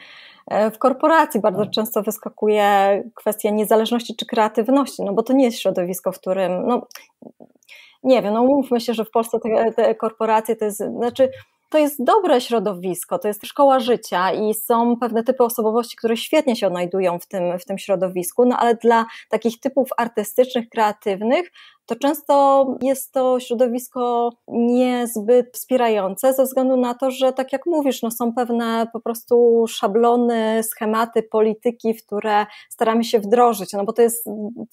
E, w korporacji bardzo tak. często wyskakuje kwestia niezależności czy kreatywności, no bo to nie jest środowisko, w którym, no nie wiem, no mówmy się, że w Polsce te, te korporacje to jest, znaczy to jest dobre środowisko, to jest szkoła życia i są pewne typy osobowości, które świetnie się odnajdują w tym, w tym środowisku, no ale dla takich typów artystycznych, kreatywnych, to często jest to środowisko niezbyt wspierające ze względu na to, że tak jak mówisz, no są pewne po prostu szablony, schematy polityki, w które staramy się wdrożyć, no bo to jest,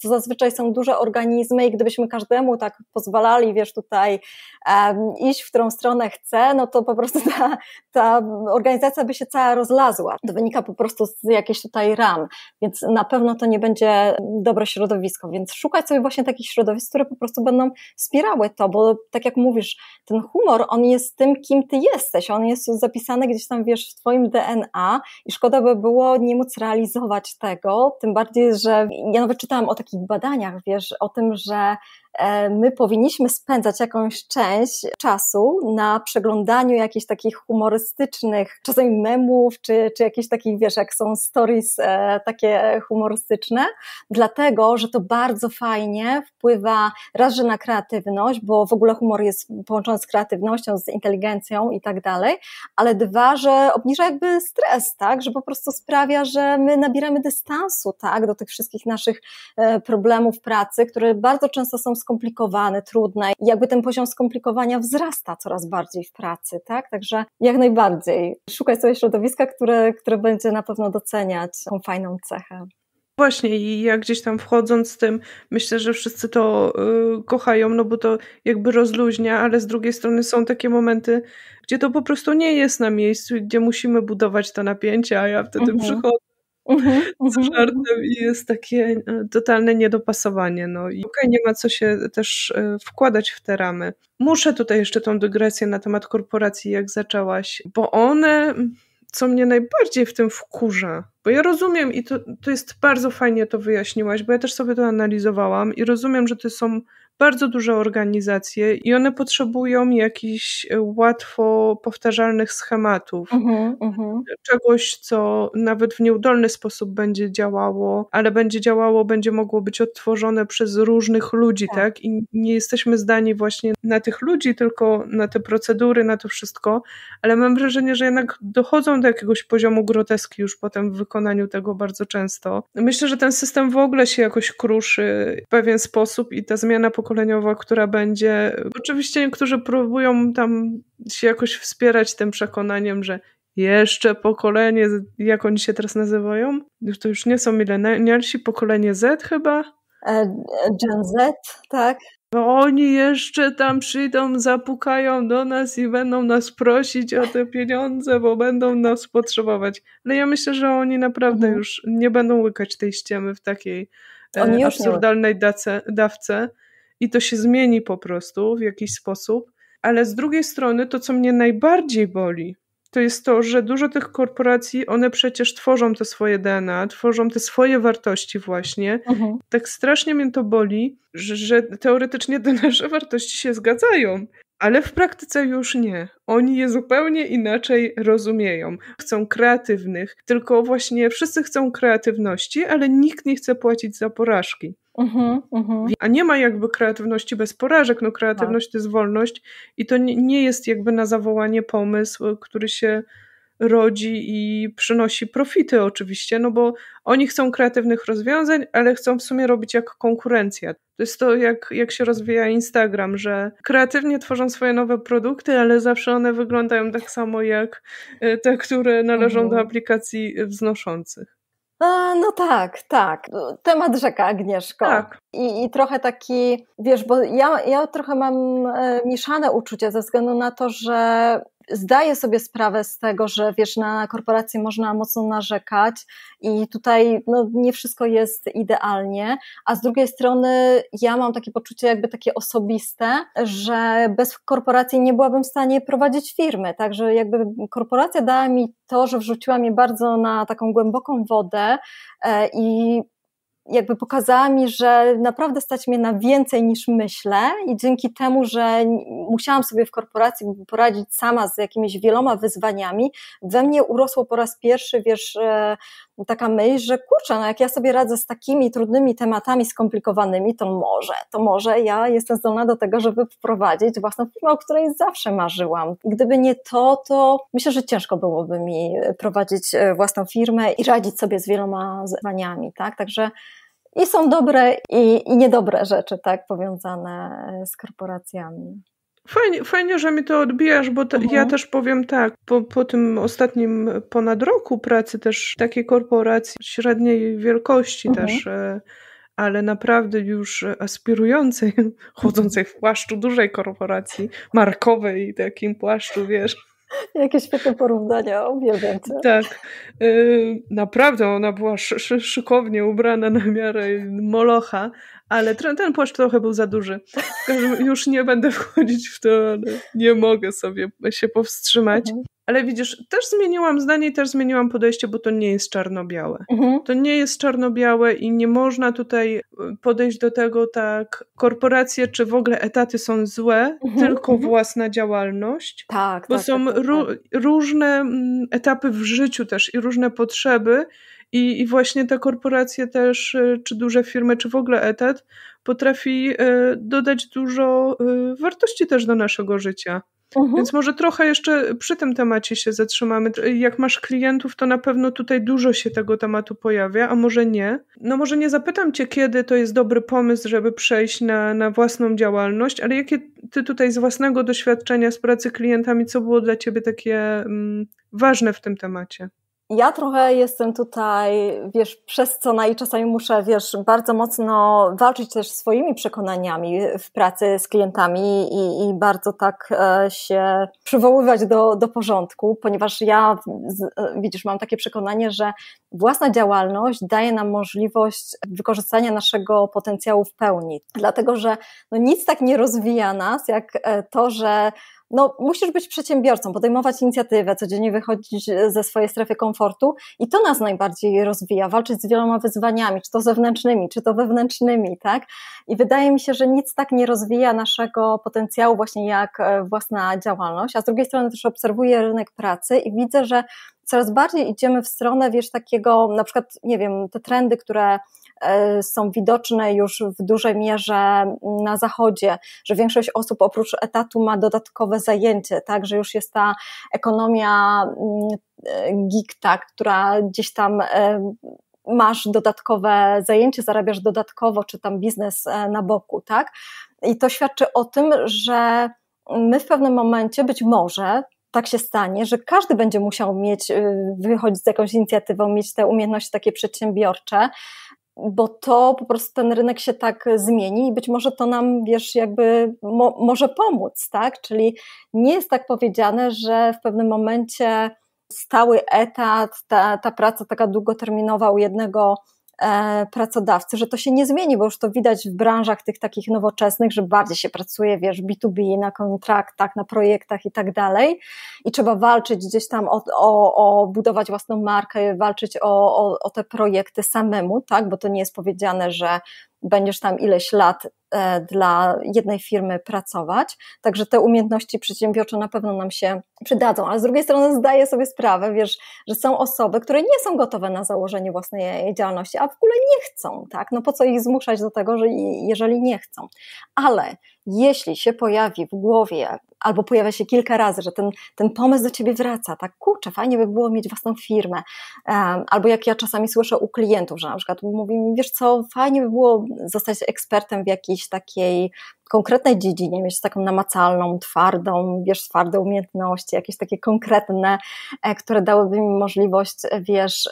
to zazwyczaj są duże organizmy i gdybyśmy każdemu tak pozwalali, wiesz, tutaj um, iść w którą stronę chce, no to po prostu ta, ta organizacja by się cała rozlazła. To wynika po prostu z jakichś tutaj ram, więc na pewno to nie będzie dobre środowisko, więc szukać sobie właśnie takich środowisk, które które po prostu będą wspierały to, bo tak jak mówisz, ten humor, on jest tym, kim ty jesteś, on jest zapisany gdzieś tam, wiesz, w twoim DNA i szkoda by było nie móc realizować tego, tym bardziej, że ja nawet czytałam o takich badaniach, wiesz, o tym, że E, my powinniśmy spędzać jakąś część czasu na przeglądaniu jakichś takich humorystycznych, czasami memów, czy, czy jakichś takich, wiesz, jak są stories e, takie humorystyczne, dlatego, że to bardzo fajnie wpływa raz, że na kreatywność, bo w ogóle humor jest połączony z kreatywnością, z inteligencją i tak dalej, ale dwa, że obniża jakby stres, tak, że po prostu sprawia, że my nabieramy dystansu, tak, do tych wszystkich naszych e, problemów pracy, które bardzo często są skomplikowane, trudne. Jakby ten poziom skomplikowania wzrasta coraz bardziej w pracy, tak? Także jak najbardziej Szukaj sobie środowiska, które, które będzie na pewno doceniać tą fajną cechę. Właśnie i ja gdzieś tam wchodząc z tym, myślę, że wszyscy to y, kochają, no bo to jakby rozluźnia, ale z drugiej strony są takie momenty, gdzie to po prostu nie jest na miejscu gdzie musimy budować to napięcie, a ja wtedy mhm. przychodzę Mhm, z mhm, mhm. żartem i jest takie e, totalne niedopasowanie. No i okay, nie ma co się też e, wkładać w te ramy. Muszę tutaj jeszcze tą dygresję na temat korporacji, jak zaczęłaś, bo one, co mnie najbardziej w tym wkurza, bo ja rozumiem i to, to jest bardzo fajnie to wyjaśniłaś, bo ja też sobie to analizowałam i rozumiem, że to są bardzo duże organizacje i one potrzebują jakichś e, łatwo powtarzalnych schematów. Uh-huh, uh-huh. Czegoś, co nawet w nieudolny sposób będzie działało, ale będzie działało, będzie mogło być odtworzone przez różnych ludzi, tak? tak? I nie jesteśmy zdani właśnie na tych ludzi, tylko na te procedury, na to wszystko, ale mam wrażenie, że jednak dochodzą do jakiegoś poziomu groteski już potem w wykonaniu tego bardzo często. Myślę, że ten system w ogóle się jakoś kruszy w pewien sposób i ta zmiana po Pokoleniowa, która będzie. Oczywiście niektórzy próbują tam się jakoś wspierać tym przekonaniem, że jeszcze pokolenie, jak oni się teraz nazywają, no to już nie są milenialsi, pokolenie Z chyba? E, Gen Z, tak. Oni jeszcze tam przyjdą, zapukają do nas i będą nas prosić o te pieniądze, bo będą nas potrzebować. No ja myślę, że oni naprawdę mhm. już nie będą łykać tej ściemy w takiej oni e, absurdalnej dace, dawce i to się zmieni po prostu w jakiś sposób. Ale z drugiej strony to, co mnie najbardziej boli, to jest to, że dużo tych korporacji, one przecież tworzą te swoje DNA, tworzą te swoje wartości właśnie. Mhm. Tak strasznie mnie to boli, że, że teoretycznie te nasze wartości się zgadzają ale w praktyce już nie. Oni je zupełnie inaczej rozumieją. Chcą kreatywnych, tylko właśnie wszyscy chcą kreatywności, ale nikt nie chce płacić za porażki. Uh-huh, uh-huh. A nie ma jakby kreatywności bez porażek. No kreatywność tak. to jest wolność i to nie jest jakby na zawołanie pomysł, który się rodzi i przynosi profity oczywiście, no bo oni chcą kreatywnych rozwiązań, ale chcą w sumie robić jak konkurencja. To jest to, jak, jak się rozwija Instagram, że kreatywnie tworzą swoje nowe produkty, ale zawsze one wyglądają tak samo jak e, te, które należą do mhm. aplikacji wznoszących. A, no tak, tak. Temat rzeka, Agnieszko. Tak. I, I, trochę taki, wiesz, bo ja, ja trochę mam e, mieszane uczucie ze względu na to, że zdaję sobie sprawę z tego, że wiesz, na korporacje można mocno narzekać i tutaj no, nie wszystko jest idealnie, a z drugiej strony ja mam takie poczucie jakby takie osobiste, że bez korporacji nie byłabym w stanie prowadzić firmy, także jakby korporacja dała mi to, że wrzuciła mnie bardzo na taką głęboką wodę e, i jakby pokazała mi, że naprawdę stać mnie na więcej niż myślę i dzięki temu, że musiałam sobie w korporacji poradzić sama z jakimiś wieloma wyzwaniami, we mnie urosło po raz pierwszy, wiesz, e, taka myśl, że kurczę, no jak ja sobie radzę z takimi trudnymi tematami skomplikowanymi, to może, to może ja jestem zdolna do tego, żeby wprowadzić własną firmę, o której zawsze marzyłam. I gdyby nie to, to myślę, że ciężko byłoby mi e, prowadzić e, własną firmę i radzić sobie z wieloma zwaniami, tak? Także i są dobre i, i niedobre rzeczy, tak, powiązane e, z korporacjami. Fajnie, fajnie, że mi to odbijasz, bo te, ja mhm. też powiem tak, po, po tym ostatnim ponad roku pracy też takiej korporacji średniej wielkości mhm. też, e, ale naprawdę już aspirującej, chodzącej w płaszczu dużej korporacji, markowej takim płaszczu, wiesz. Jakie świetne porównania, uwielbiam cię. Tak, e, naprawdę ona była sz szykownie ubrana na miarę Molocha, ale ten, płaszcz trochę był za duży. Już nie będę wchodzić w to, ale nie mogę sobie się powstrzymać. Mhm. Ale widzisz, też zmieniłam zdanie i też zmieniłam podejście, bo to nie jest czarno-białe. Mhm. To nie jest czarno-białe i nie można tutaj y, podejść do tego tak, korporacje czy w ogóle etaty są złe, mhm, tylko własna działalność. Tak, bo tak, są tak, tak, tak. różne mm, etapy w życiu też i różne potrzeby i, I właśnie ta korporacja też, y, czy duże firmy, czy w ogóle etat, potrafi y, dodać dużo y, wartości też do naszego życia. Mhm. Więc może trochę jeszcze przy tym temacie się zatrzymamy. Jak masz klientów, to na pewno tutaj dużo się tego tematu pojawia, a może nie. No może nie zapytam cię, kiedy to jest dobry pomysł, żeby przejść na, na własną działalność, ale jakie ty tutaj z własnego doświadczenia z pracy klientami, co było dla ciebie takie mm, ważne w tym temacie? Ja trochę jestem tutaj, wiesz, przez co i czasami muszę, wiesz, bardzo mocno walczyć też swoimi przekonaniami w pracy z klientami i, i bardzo tak e, się przywoływać do, do porządku, ponieważ ja, e, widzisz, mam takie przekonanie, że własna działalność daje nam możliwość wykorzystania naszego potencjału w pełni. Dlatego, że no nic tak nie rozwija nas, jak e, to, że no, musisz być przedsiębiorcą, podejmować inicjatywę, codziennie wychodzić e, ze swojej strefy komfortu i to nas najbardziej rozwija, walczyć z wieloma wyzwaniami, czy to zewnętrznymi, czy to wewnętrznymi, tak? I wydaje mi się, że nic tak nie rozwija naszego potencjału właśnie jak e, własna działalność, a z drugiej strony też obserwuję rynek pracy i widzę, że coraz bardziej idziemy w stronę, wiesz, takiego, na przykład, nie wiem, te trendy, które e, są widoczne już w dużej mierze na zachodzie, że większość osób oprócz etatu ma dodatkowe zajęcie, tak, że już jest ta ekonomia mm, e, gig, tak, która gdzieś tam e, masz dodatkowe zajęcie, zarabiasz dodatkowo, czy tam biznes na boku, tak? I to świadczy o tym, że my w pewnym momencie być może tak się stanie, że każdy będzie musiał mieć, y, wychodzić z jakąś inicjatywą, mieć te umiejętności takie przedsiębiorcze, bo to po prostu ten rynek się tak zmieni i być może to nam, wiesz, jakby mo może pomóc, tak? Czyli nie jest tak powiedziane, że w pewnym momencie stały etat, ta, ta praca taka długoterminowa u jednego E, pracodawcy, że to się nie zmieni, bo już to widać w branżach tych takich nowoczesnych, że bardziej się pracuje, wiesz, B2B, na kontraktach, na projektach i tak dalej. I trzeba walczyć gdzieś tam o, o, o budować własną markę, walczyć o, o, o te projekty samemu, tak, bo to nie jest powiedziane, że będziesz tam ileś lat e, dla jednej firmy pracować. Także te umiejętności przedsiębiorcze na pewno nam się przydadzą, ale z drugiej strony zdaję sobie sprawę, wiesz, że są osoby, które nie są gotowe na założenie własnej działalności, a w ogóle nie chcą, tak? No po co ich zmuszać do tego, że jeżeli nie chcą. Ale jeśli się pojawi w głowie albo pojawia się kilka razy, że ten, ten pomysł do ciebie wraca, tak kurczę, fajnie by było mieć własną firmę, albo jak ja czasami słyszę u klientów, że na przykład mówi mi, wiesz co, fajnie by było zostać ekspertem w jakiejś takiej konkretnej dziedzinie, mieć taką namacalną, twardą, wiesz, twarde umiejętności, jakieś takie konkretne, e, które dałyby mi możliwość, wiesz,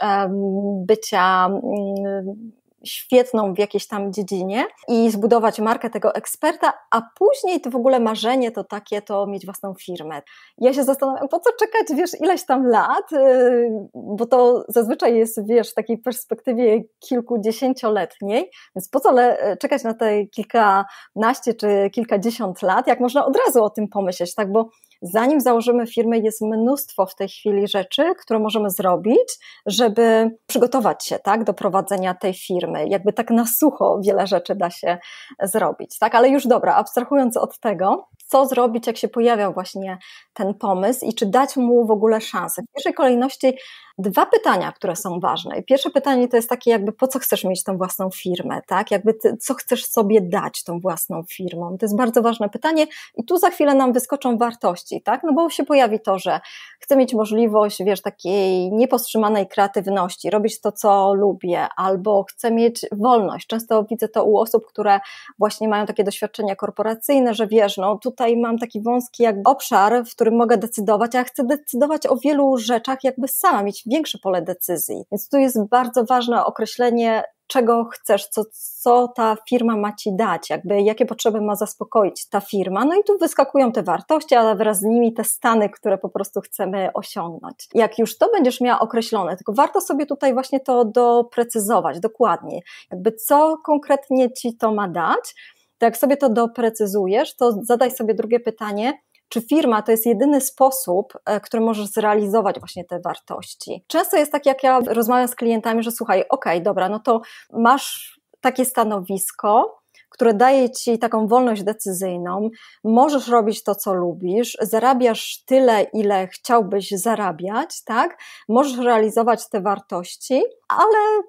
bycia mm, świetną w jakiejś tam dziedzinie i zbudować markę tego eksperta, a później to w ogóle marzenie to takie, to mieć własną firmę. Ja się zastanawiam, po co czekać, wiesz, ileś tam lat, y, bo to zazwyczaj jest, wiesz, w takiej perspektywie kilkudziesięcioletniej, więc po co e, czekać na te kilkanaście czy kilkadziesiąt lat, jak można od razu o tym pomyśleć, tak, bo zanim założymy firmę, jest mnóstwo w tej chwili rzeczy, które możemy zrobić, żeby przygotować się tak, do prowadzenia tej firmy. Jakby tak na sucho wiele rzeczy da się zrobić. Tak? Ale już dobra, abstrahując od tego, co zrobić, jak się pojawia właśnie ten pomysł i czy dać mu w ogóle szansę. W pierwszej kolejności dwa pytania, które są ważne. Pierwsze pytanie to jest takie, jakby po co chcesz mieć tą własną firmę, tak? Jakby ty, co chcesz sobie dać tą własną firmą? To jest bardzo ważne pytanie i tu za chwilę nam wyskoczą wartości, tak? No bo się pojawi to, że chcę mieć możliwość, wiesz, takiej niepowstrzymanej kreatywności, robić to, co lubię, albo chcę mieć wolność. Często widzę to u osób, które właśnie mają takie doświadczenia korporacyjne, że wiesz, no tutaj mam taki wąski jak obszar, w którym mogę decydować, a ja chcę decydować o wielu rzeczach jakby sama, mieć większe pole decyzji. Więc tu jest bardzo ważne określenie, czego chcesz, co, co ta firma ma ci dać, jakby jakie potrzeby ma zaspokoić ta firma. No i tu wyskakują te wartości, ale wraz z nimi te stany, które po prostu chcemy osiągnąć. Jak już to będziesz miała określone, tylko warto sobie tutaj właśnie to doprecyzować dokładnie, jakby co konkretnie ci to ma dać. To jak sobie to doprecyzujesz, to zadaj sobie drugie pytanie, czy firma to jest jedyny sposób, e, który możesz zrealizować właśnie te wartości. Często jest tak, jak ja rozmawiam z klientami, że słuchaj, okej, okay, dobra, no to masz takie stanowisko, które daje ci taką wolność decyzyjną. Możesz robić to, co lubisz, zarabiasz tyle, ile chciałbyś zarabiać, tak? Możesz realizować te wartości, ale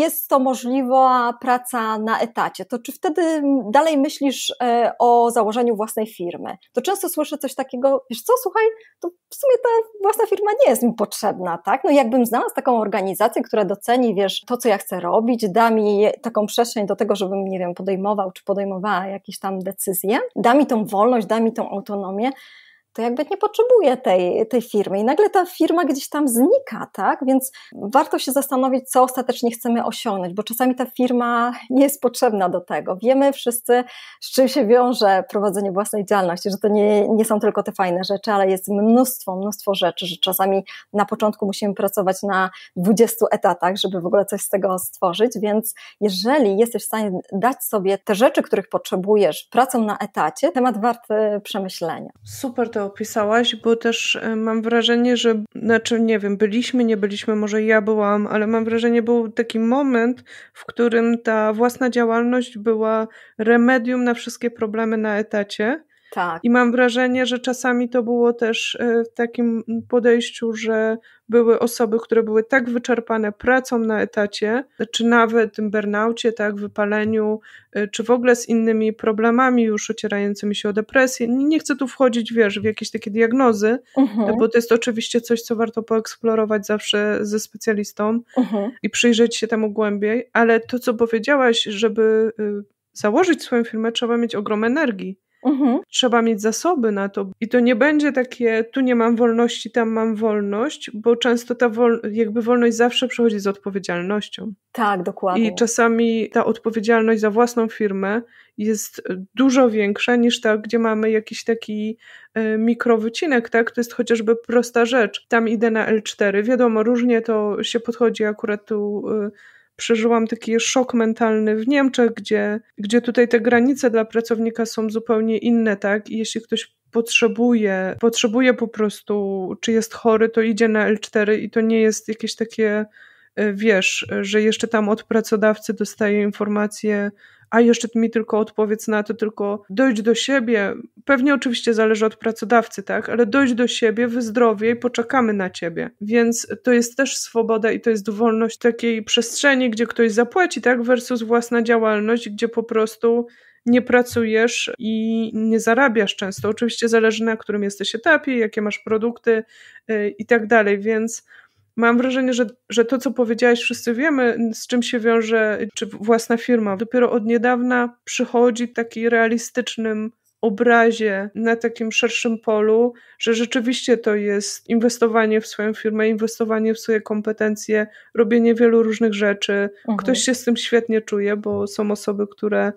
jest to możliwa praca na etacie. To czy wtedy dalej myślisz e, o założeniu własnej firmy? To często słyszę coś takiego, wiesz co, słuchaj, to w sumie ta własna firma nie jest mi potrzebna, tak? No jakbym znalazł taką organizację, która doceni, wiesz, to, co ja chcę robić, da mi taką przestrzeń do tego, żebym, nie wiem, podejmować podejmował czy podejmowała jakieś tam decyzje, da mi tą wolność, da mi tą autonomię, to jakby nie potrzebuje tej, tej firmy i nagle ta firma gdzieś tam znika, tak? Więc warto się zastanowić, co ostatecznie chcemy osiągnąć, bo czasami ta firma nie jest potrzebna do tego. Wiemy wszyscy, z czym się wiąże prowadzenie własnej działalności, że to nie, nie są tylko te fajne rzeczy, ale jest mnóstwo, mnóstwo rzeczy, że czasami na początku musimy pracować na 20 etatach, żeby w ogóle coś z tego stworzyć, więc jeżeli jesteś w stanie dać sobie te rzeczy, których potrzebujesz pracą na etacie, temat wart y, przemyślenia. Super to opisałaś, bo też y, mam wrażenie, że, znaczy nie wiem, byliśmy, nie byliśmy, może ja byłam, ale mam wrażenie, był taki moment, w którym ta własna działalność była remedium na wszystkie problemy na etacie tak. I mam wrażenie, że czasami to było też e, w takim podejściu, że były osoby, które były tak wyczerpane pracą na etacie, czy nawet tym burnaucie, tak, wypaleniu, e, czy w ogóle z innymi problemami już ocierającymi się o depresję. Nie chcę tu wchodzić, wiesz, w jakieś takie diagnozy, uh-huh. bo to jest oczywiście coś, co warto poeksplorować zawsze ze specjalistą uh-huh. i przyjrzeć się temu głębiej, ale to, co powiedziałaś, żeby założyć swoją firmę, trzeba mieć ogrom energii. Mhm. Trzeba mieć zasoby na to. I to nie będzie takie, tu nie mam wolności, tam mam wolność, bo często ta wol jakby wolność zawsze przychodzi z odpowiedzialnością. Tak, dokładnie. I czasami ta odpowiedzialność za własną firmę jest dużo większa niż ta, gdzie mamy jakiś taki e, mikrowycinek, tak? To jest chociażby prosta rzecz. Tam idę na L4. Wiadomo, różnie to się podchodzi akurat tu. Y przeżyłam taki szok mentalny w Niemczech, gdzie, gdzie tutaj te granice dla pracownika są zupełnie inne, tak? I jeśli ktoś potrzebuje, potrzebuje po prostu, czy jest chory, to idzie na L4 i to nie jest jakieś takie E, wiesz, e, że jeszcze tam od pracodawcy dostaje informacje, a jeszcze mi tylko odpowiedz na to, tylko dojdź do siebie. Pewnie oczywiście zależy od pracodawcy, tak, ale dojdź do siebie, i poczekamy na ciebie. Więc to jest też swoboda i to jest wolność takiej przestrzeni, gdzie ktoś zapłaci, tak, versus własna działalność, gdzie po prostu nie pracujesz i nie zarabiasz często. Oczywiście zależy na którym jesteś etapie, jakie masz produkty yy, i tak dalej, więc Mam wrażenie, że, że to, co powiedziałaś, wszyscy wiemy, z czym się wiąże, czy własna firma. Dopiero od niedawna przychodzi taki realistycznym obrazie na takim szerszym polu, że rzeczywiście to jest inwestowanie w swoją firmę, inwestowanie w swoje kompetencje, robienie wielu różnych rzeczy. Mhm. Ktoś się z tym świetnie czuje, bo są osoby, które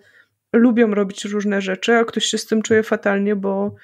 lubią robić różne rzeczy, a ktoś się z tym czuje fatalnie, bo,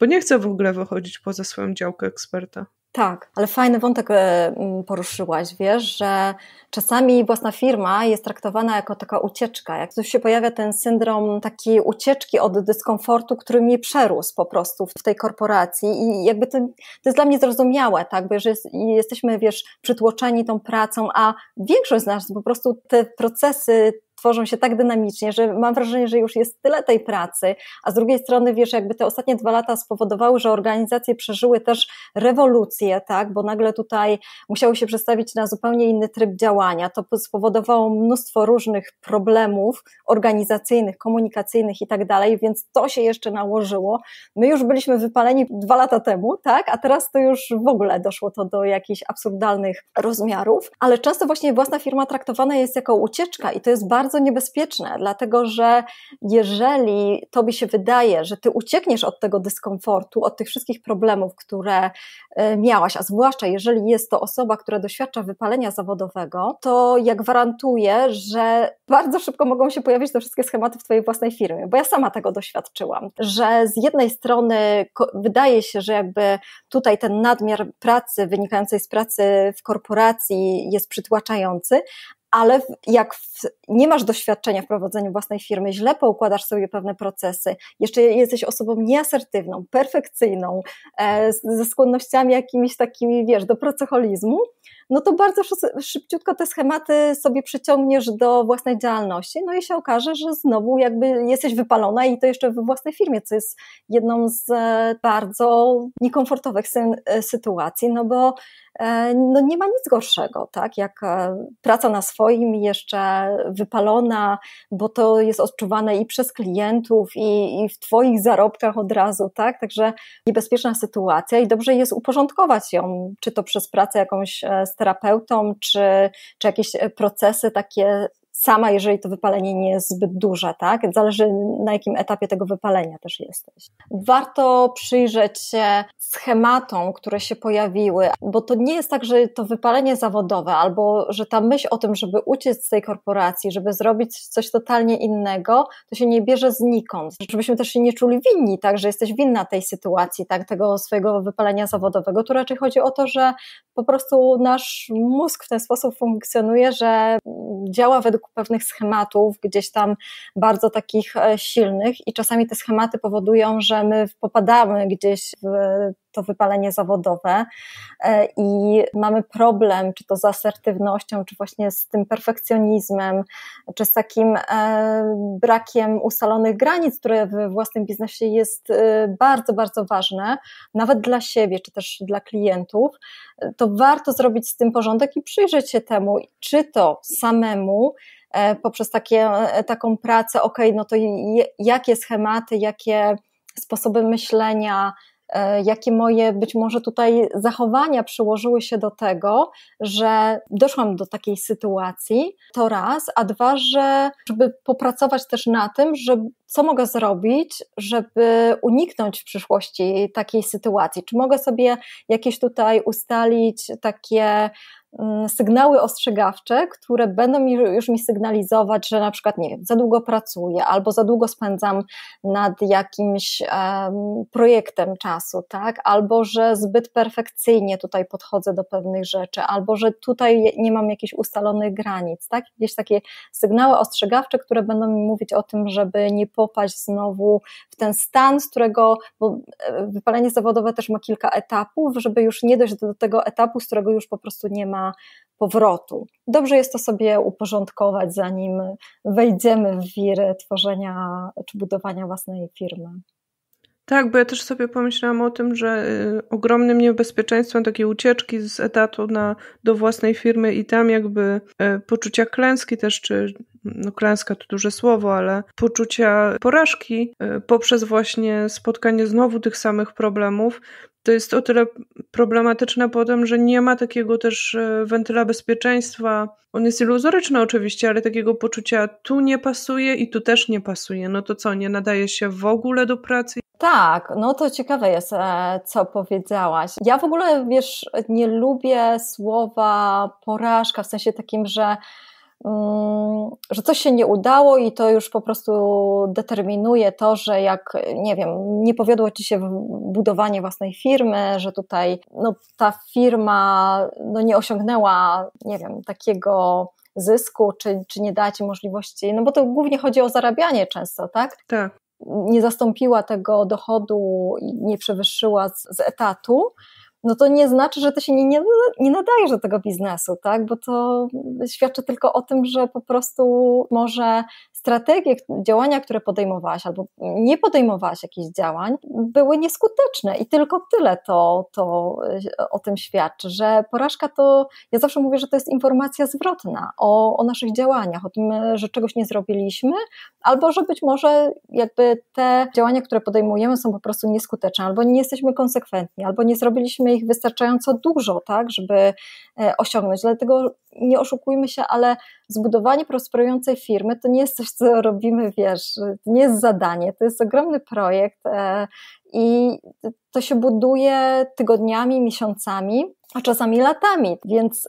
bo nie chce w ogóle wychodzić poza swoją działkę eksperta. Tak, ale fajny wątek e, poruszyłaś, wiesz, że czasami własna firma jest traktowana jako taka ucieczka. Jak tu się pojawia ten syndrom takiej ucieczki od dyskomfortu, który mnie przerósł po prostu w tej korporacji i jakby to, to jest dla mnie zrozumiałe, tak, bo że jesteśmy, wiesz, przytłoczeni tą pracą, a większość z nas po prostu te procesy tworzą się tak dynamicznie, że mam wrażenie, że już jest tyle tej pracy, a z drugiej strony, wiesz, jakby te ostatnie dwa lata spowodowały, że organizacje przeżyły też rewolucję, tak, bo nagle tutaj musiały się przestawić na zupełnie inny tryb działania. To spowodowało mnóstwo różnych problemów organizacyjnych, komunikacyjnych i tak dalej, więc to się jeszcze nałożyło. My już byliśmy wypaleni dwa lata temu, tak, a teraz to już w ogóle doszło to do jakichś absurdalnych rozmiarów, ale często właśnie własna firma traktowana jest jako ucieczka i to jest bardzo bardzo niebezpieczne, dlatego że jeżeli tobie się wydaje, że ty uciekniesz od tego dyskomfortu, od tych wszystkich problemów, które e, miałaś, a zwłaszcza jeżeli jest to osoba, która doświadcza wypalenia zawodowego, to ja gwarantuję, że bardzo szybko mogą się pojawić te wszystkie schematy w twojej własnej firmie, bo ja sama tego doświadczyłam, że z jednej strony wydaje się, że jakby tutaj ten nadmiar pracy wynikającej z pracy w korporacji jest przytłaczający, ale jak w, nie masz doświadczenia w prowadzeniu własnej firmy, źle poukładasz sobie pewne procesy, jeszcze jesteś osobą nieasertywną, perfekcyjną, e, ze skłonnościami jakimiś takimi, wiesz, do pracoholizmu, no to bardzo szybciutko te schematy sobie przyciągniesz do własnej działalności, no i się okaże, że znowu jakby jesteś wypalona i to jeszcze we własnej firmie, co jest jedną z e, bardzo niekomfortowych e, sytuacji, no bo E, no nie ma nic gorszego, tak? Jak e, praca na swoim jeszcze wypalona, bo to jest odczuwane i przez klientów, i, i w Twoich zarobkach od razu, tak? Także niebezpieczna sytuacja i dobrze jest uporządkować ją, czy to przez pracę jakąś e, z terapeutą, czy, czy jakieś procesy takie sama, jeżeli to wypalenie nie jest zbyt duże, tak? Zależy na jakim etapie tego wypalenia też jesteś. Warto przyjrzeć się schematom, które się pojawiły, bo to nie jest tak, że to wypalenie zawodowe albo że ta myśl o tym, żeby uciec z tej korporacji, żeby zrobić coś totalnie innego, to się nie bierze znikąd. Żebyśmy też się nie czuli winni, tak, że jesteś winna tej sytuacji, tak, tego swojego wypalenia zawodowego. Tu raczej chodzi o to, że po prostu nasz mózg w ten sposób funkcjonuje, że działa według pewnych schematów, gdzieś tam bardzo takich e, silnych, i czasami te schematy powodują, że my popadamy gdzieś w to wypalenie zawodowe e, i mamy problem, czy to z asertywnością, czy właśnie z tym perfekcjonizmem, czy z takim e, brakiem ustalonych granic, które we własnym biznesie jest e, bardzo, bardzo ważne, nawet dla siebie, czy też dla klientów, to warto zrobić z tym porządek i przyjrzeć się temu, czy to samemu, poprzez takie, taką pracę, ok, no to jakie schematy, jakie sposoby myślenia, E, jakie moje być może tutaj zachowania przyłożyły się do tego, że doszłam do takiej sytuacji, to raz, a dwa, że żeby popracować też na tym, że co mogę zrobić, żeby uniknąć w przyszłości takiej sytuacji? Czy mogę sobie jakieś tutaj ustalić takie Y, sygnały ostrzegawcze, które będą mi, już mi sygnalizować, że na przykład, nie wiem, za długo pracuję albo za długo spędzam nad jakimś um, projektem czasu, tak? Albo że zbyt perfekcyjnie tutaj podchodzę do pewnych rzeczy, albo że tutaj nie mam jakichś ustalonych granic, tak? Jakieś takie sygnały ostrzegawcze, które będą mi mówić o tym, żeby nie popaść znowu w ten stan, z którego, bo e, wypalenie zawodowe też ma kilka etapów, żeby już nie dojść do tego etapu, z którego już po prostu nie ma ma powrotu. Dobrze jest to sobie uporządkować, zanim wejdziemy w wir tworzenia czy budowania własnej firmy. Tak, bo ja też sobie pomyślałam o tym, że y, ogromnym niebezpieczeństwem takiej ucieczki z etatu na, do własnej firmy i tam jakby y, poczucia klęski też, czy no klęska to duże słowo, ale poczucia porażki y, poprzez właśnie spotkanie znowu tych samych problemów to jest o tyle problematyczne potem, że nie ma takiego też e, wentyla bezpieczeństwa. On jest iluzoryczny oczywiście, ale takiego poczucia tu nie pasuje i tu też nie pasuje. No to co, nie nadaje się w ogóle do pracy? Tak, no to ciekawe jest, e, co powiedziałaś. Ja w ogóle, wiesz, nie lubię słowa porażka, w sensie takim, że Mm, że coś się nie udało i to już po prostu determinuje to, że jak, nie wiem, nie powiodło ci się budowanie własnej firmy, że tutaj no, ta firma no, nie osiągnęła, nie wiem, takiego zysku, czy, czy nie dała ci możliwości, no bo to głównie chodzi o zarabianie często, tak? Tak. Nie zastąpiła tego dochodu, nie przewyższyła z, z etatu, no to nie znaczy, że ty się nie, nie, nie nadajesz do tego biznesu, tak? Bo to świadczy tylko o tym, że po prostu może strategie, działania, które podejmowałaś albo nie podejmowałaś jakichś działań, były nieskuteczne i tylko tyle to, to e, o tym świadczy, że porażka to, ja zawsze mówię, że to jest informacja zwrotna o, o naszych działaniach, o tym, e, że czegoś nie zrobiliśmy, albo że być może jakby te działania, które podejmujemy są po prostu nieskuteczne, albo nie jesteśmy konsekwentni, albo nie zrobiliśmy ich wystarczająco dużo, tak, żeby e, osiągnąć. Dlatego nie oszukujmy się, ale zbudowanie prosperującej firmy to nie jest coś, co robimy, wiesz, to nie jest zadanie, to jest ogromny projekt e, i to się buduje tygodniami, miesiącami, a czasami latami, więc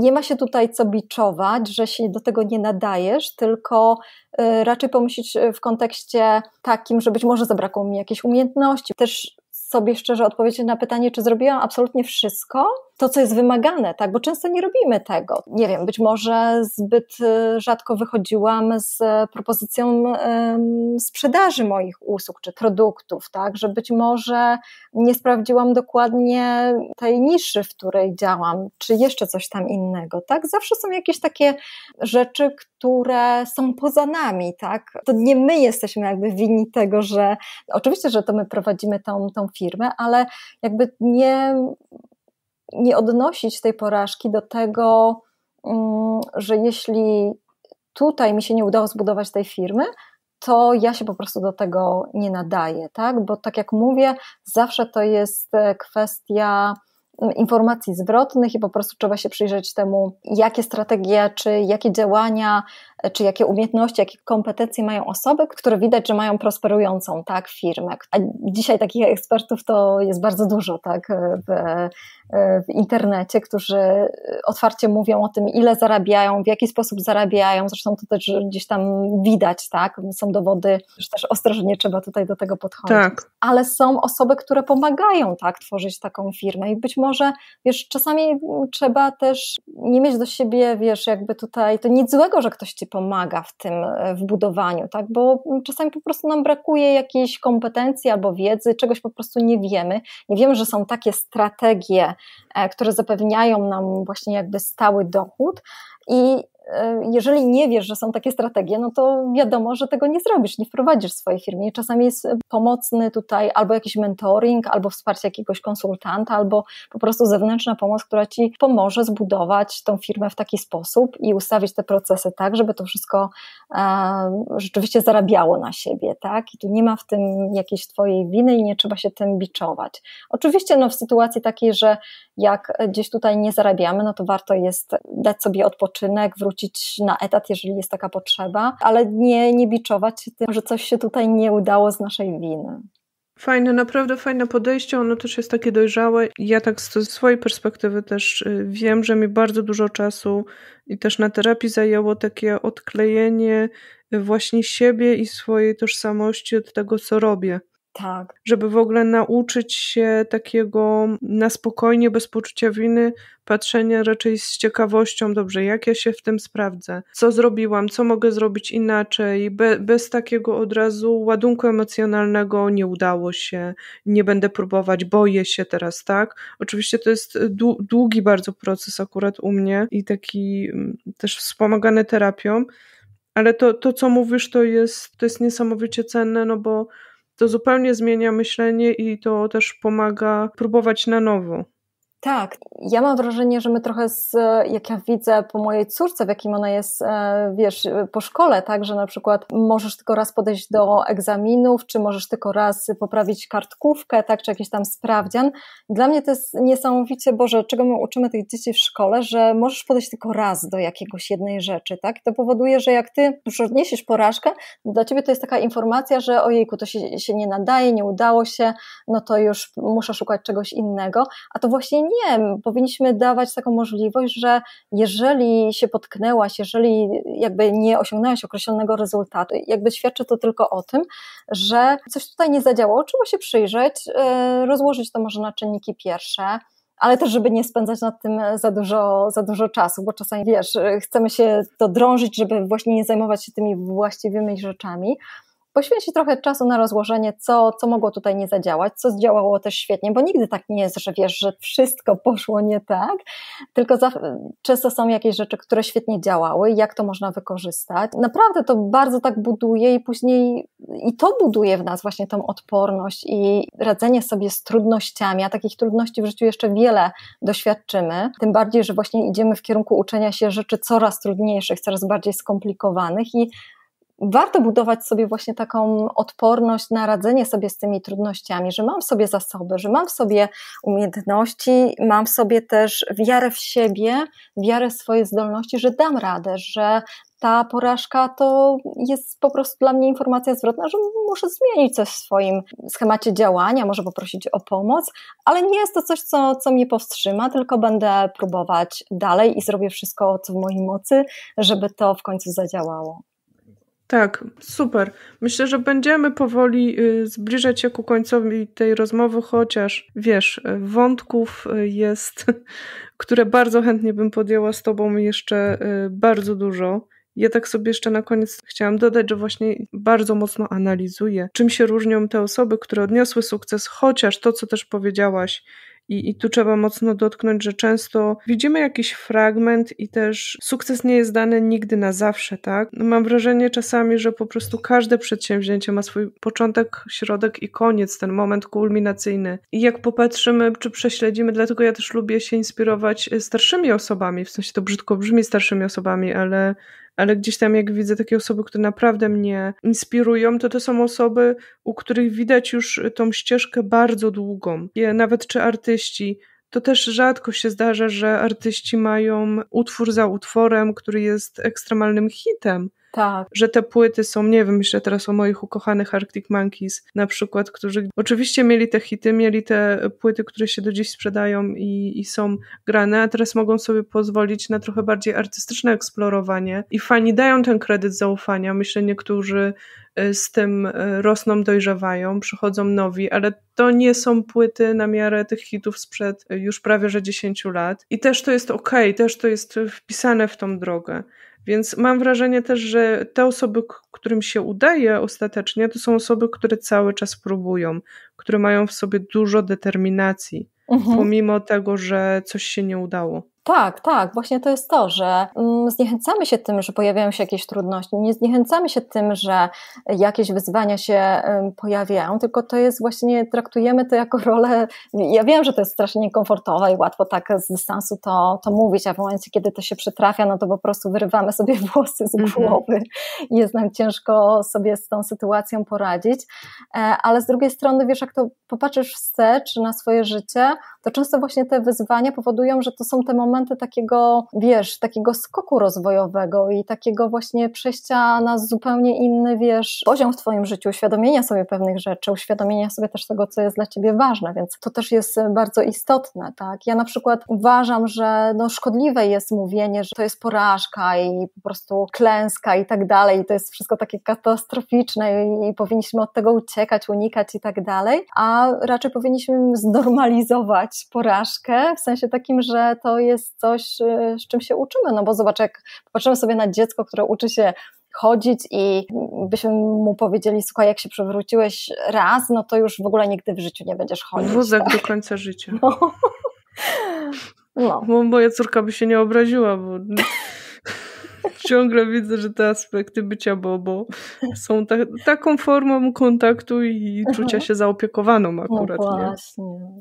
nie ma się tutaj co biczować, że się do tego nie nadajesz, tylko e, raczej pomyśleć w kontekście takim, że być może zabrakło mi jakiejś umiejętności. Też sobie szczerze odpowiedzieć na pytanie, czy zrobiłam absolutnie wszystko, to, co jest wymagane, tak? Bo często nie robimy tego. Nie wiem, być może zbyt y, rzadko wychodziłam z y, propozycją sprzedaży moich usług czy produktów, tak? Że być może nie sprawdziłam dokładnie tej niszy, w której działam, czy jeszcze coś tam innego, tak? Zawsze są jakieś takie rzeczy, które są poza nami, tak? To nie my jesteśmy jakby winni tego, że oczywiście, że to my prowadzimy tą, tą firmę, ale jakby nie nie odnosić tej porażki do tego, mm, że jeśli tutaj mi się nie udało zbudować tej firmy, to ja się po prostu do tego nie nadaję, tak? Bo tak jak mówię, zawsze to jest e, kwestia mm, informacji zwrotnych i po prostu trzeba się przyjrzeć temu, jakie strategie, czy jakie działania, e, czy jakie umiejętności, jakie kompetencje mają osoby, które widać, że mają prosperującą tak, firmę. A dzisiaj takich ekspertów to jest bardzo dużo tak, w, E, w internecie, którzy otwarcie mówią o tym, ile zarabiają, w jaki sposób zarabiają. Zresztą to też gdzieś tam widać, tak? Są dowody, że też ostrożnie trzeba tutaj do tego podchodzić. Tak. Ale są osoby, które pomagają, tak, tworzyć taką firmę. I być może, wiesz, czasami trzeba też nie mieć do siebie, wiesz, jakby tutaj to nic złego, że ktoś ci pomaga w tym, e, w budowaniu, tak? Bo czasami po prostu nam brakuje jakiejś kompetencji albo wiedzy, czegoś po prostu nie wiemy. Nie wiemy, że są takie strategie, E, które zapewniają nam właśnie jakby stały dochód. I Y, jeżeli nie wiesz, że są takie strategie, no to wiadomo, że tego nie zrobisz, nie wprowadzisz w swojej firmie. I czasami jest y, pomocny tutaj albo jakiś mentoring, albo wsparcie jakiegoś konsultanta, albo po prostu zewnętrzna pomoc, która ci pomoże zbudować tą firmę w taki sposób i ustawić te procesy tak, żeby to wszystko e, rzeczywiście zarabiało na siebie, tak? I tu nie ma w tym jakiejś twojej winy i nie trzeba się tym biczować. Oczywiście, no w sytuacji takiej, że jak gdzieś tutaj nie zarabiamy, no to warto jest dać sobie odpoczynek, wrócić wrócić na etat, jeżeli jest taka potrzeba, ale nie, nie biczować się tym, że coś się tutaj nie udało z naszej winy. Fajne, naprawdę fajne podejście, ono też jest takie dojrzałe. Ja tak z swojej perspektywy też y, wiem, że mi bardzo dużo czasu i też na terapii zajęło takie odklejenie y, właśnie siebie i swojej tożsamości od tego, co robię. Tak. Żeby w ogóle nauczyć się takiego na spokojnie, bez poczucia winy, patrzenia raczej z ciekawością, dobrze, jak ja się w tym sprawdzę, co zrobiłam, co mogę zrobić inaczej, Be, bez takiego od razu ładunku emocjonalnego, nie udało się, nie będę próbować, boję się teraz, tak? Oczywiście to jest długi bardzo proces akurat u mnie i taki mm, też wspomagany terapią, ale to, to co mówisz, to jest, to jest niesamowicie cenne, no bo to zupełnie zmienia myślenie i to też pomaga próbować na nowo. Tak, ja mam wrażenie, że my trochę, z, jak ja widzę po mojej córce, w jakim ona jest, e, wiesz, po szkole, tak, że na przykład możesz tylko raz podejść do egzaminów, czy możesz tylko raz poprawić kartkówkę, tak, czy jakiś tam sprawdzian. Dla mnie to jest niesamowicie, Boże, czego my uczymy tych dzieci w szkole, że możesz podejść tylko raz do jakiegoś jednej rzeczy, tak, to powoduje, że jak ty już odniesiesz porażkę, dla ciebie to jest taka informacja, że ojejku, to się, się nie nadaje, nie udało się, no to już muszę szukać czegoś innego, a to właśnie nie nie, powinniśmy dawać taką możliwość, że jeżeli się potknęłaś, jeżeli jakby nie osiągnęłaś określonego rezultatu, jakby świadczy to tylko o tym, że coś tutaj nie zadziałało, trzeba się przyjrzeć, y, rozłożyć to może na czynniki pierwsze, ale też, żeby nie spędzać nad tym za dużo, za dużo czasu, bo czasami wiesz, chcemy się to drążyć, żeby właśnie nie zajmować się tymi właściwymi rzeczami poświęcić trochę czasu na rozłożenie, co, co mogło tutaj nie zadziałać, co zdziałało też świetnie, bo nigdy tak nie jest, że wiesz, że wszystko poszło nie tak, tylko za, często są jakieś rzeczy, które świetnie działały, jak to można wykorzystać. Naprawdę to bardzo tak buduje i później i to buduje w nas właśnie tą odporność i radzenie sobie z trudnościami, a takich trudności w życiu jeszcze wiele doświadczymy, tym bardziej, że właśnie idziemy w kierunku uczenia się rzeczy coraz trudniejszych, coraz bardziej skomplikowanych i warto budować sobie właśnie taką odporność na radzenie sobie z tymi trudnościami, że mam w sobie zasoby, że mam w sobie umiejętności, mam w sobie też wiarę w siebie, wiarę w swoje zdolności, że dam radę, że ta porażka to jest po prostu dla mnie informacja zwrotna, że muszę zmienić coś w swoim schemacie działania, może poprosić o pomoc, ale nie jest to coś, co, co mnie powstrzyma, tylko będę próbować dalej i zrobię wszystko, co w mojej mocy, żeby to w końcu zadziałało. Tak, super. Myślę, że będziemy powoli y, zbliżać się ku końcowi tej rozmowy, chociaż wiesz, y, wątków y, jest, które bardzo chętnie bym podjęła z Tobą jeszcze bardzo dużo. Ja tak sobie jeszcze na koniec chciałam dodać, że właśnie bardzo mocno analizuję, czym się różnią te osoby, które odniosły sukces, chociaż to, co też powiedziałaś, i, I tu trzeba mocno dotknąć, że często widzimy jakiś fragment i też sukces nie jest dany nigdy na zawsze, tak? No, mam wrażenie czasami, że po prostu każde przedsięwzięcie ma swój początek, środek i koniec, ten moment kulminacyjny. I jak popatrzymy, czy prześledzimy, dlatego ja też lubię się inspirować e, starszymi osobami, w sensie to brzydko brzmi starszymi osobami, ale ale gdzieś tam jak widzę takie osoby, które naprawdę mnie inspirują, to to są osoby, u których widać już tą ścieżkę bardzo długą. Nawet czy artyści, to też rzadko się zdarza, że artyści mają utwór za utworem, który jest ekstremalnym hitem. Tak. Że te płyty są, nie wiem, myślę teraz o moich ukochanych Arctic Monkeys na przykład, którzy oczywiście mieli te hity, mieli te płyty, które się do dziś sprzedają i, i są grane, a teraz mogą sobie pozwolić na trochę bardziej artystyczne eksplorowanie i fani dają ten kredyt zaufania. Myślę, niektórzy y, z tym y, rosną, dojrzewają, przychodzą nowi, ale to nie są płyty na miarę tych hitów sprzed y, już prawie że 10 lat. I też to jest okej, okay, też to jest wpisane w tą drogę. Więc mam wrażenie też, że te osoby, którym się udaje ostatecznie, to są osoby, które cały czas próbują, które mają w sobie dużo determinacji, mhm. pomimo tego, że coś się nie udało. Tak, tak, właśnie to jest to, że mm, zniechęcamy się tym, że pojawiają się jakieś trudności, nie zniechęcamy się tym, że jakieś wyzwania się pojawiają, tylko to jest właśnie, traktujemy to jako rolę. Ja wiem, że to jest strasznie niekomfortowe i łatwo tak z dystansu to, to mówić, a w momencie, kiedy to się przytrafia, no to po prostu wyrywamy sobie włosy z mhm. głowy. i Jest nam ciężko sobie z tą sytuacją poradzić, e, ale z drugiej strony, wiesz, jak to popatrzysz wstecz na swoje życie, to często właśnie te wyzwania powodują, że to są te momenty, momenty takiego, wiesz, takiego skoku rozwojowego i takiego właśnie przejścia na zupełnie inny, wiesz, poziom w Twoim życiu, uświadomienia sobie pewnych rzeczy, uświadomienia sobie też tego, co jest dla Ciebie ważne, więc to też jest e, bardzo istotne, tak? Ja na przykład uważam, że no szkodliwe jest mówienie, że to jest porażka i po prostu klęska i tak dalej, i to jest wszystko takie katastroficzne i, i powinniśmy od tego uciekać, unikać i tak dalej, a raczej powinniśmy znormalizować porażkę, w sensie takim, że to jest jest coś, y, z czym się uczymy. No bo zobacz, jak popatrzymy sobie na dziecko, które uczy się chodzić i byśmy mu powiedzieli, słuchaj, jak się przewróciłeś raz, no to już w ogóle nigdy w życiu nie będziesz chodzić. Wózek tak? do końca życia. No. no. Bo moja córka by się nie obraziła, bo ciągle widzę, że te aspekty bycia bobo są ta, taką formą kontaktu i czucia mhm. się zaopiekowaną no akurat. No właśnie. Nie?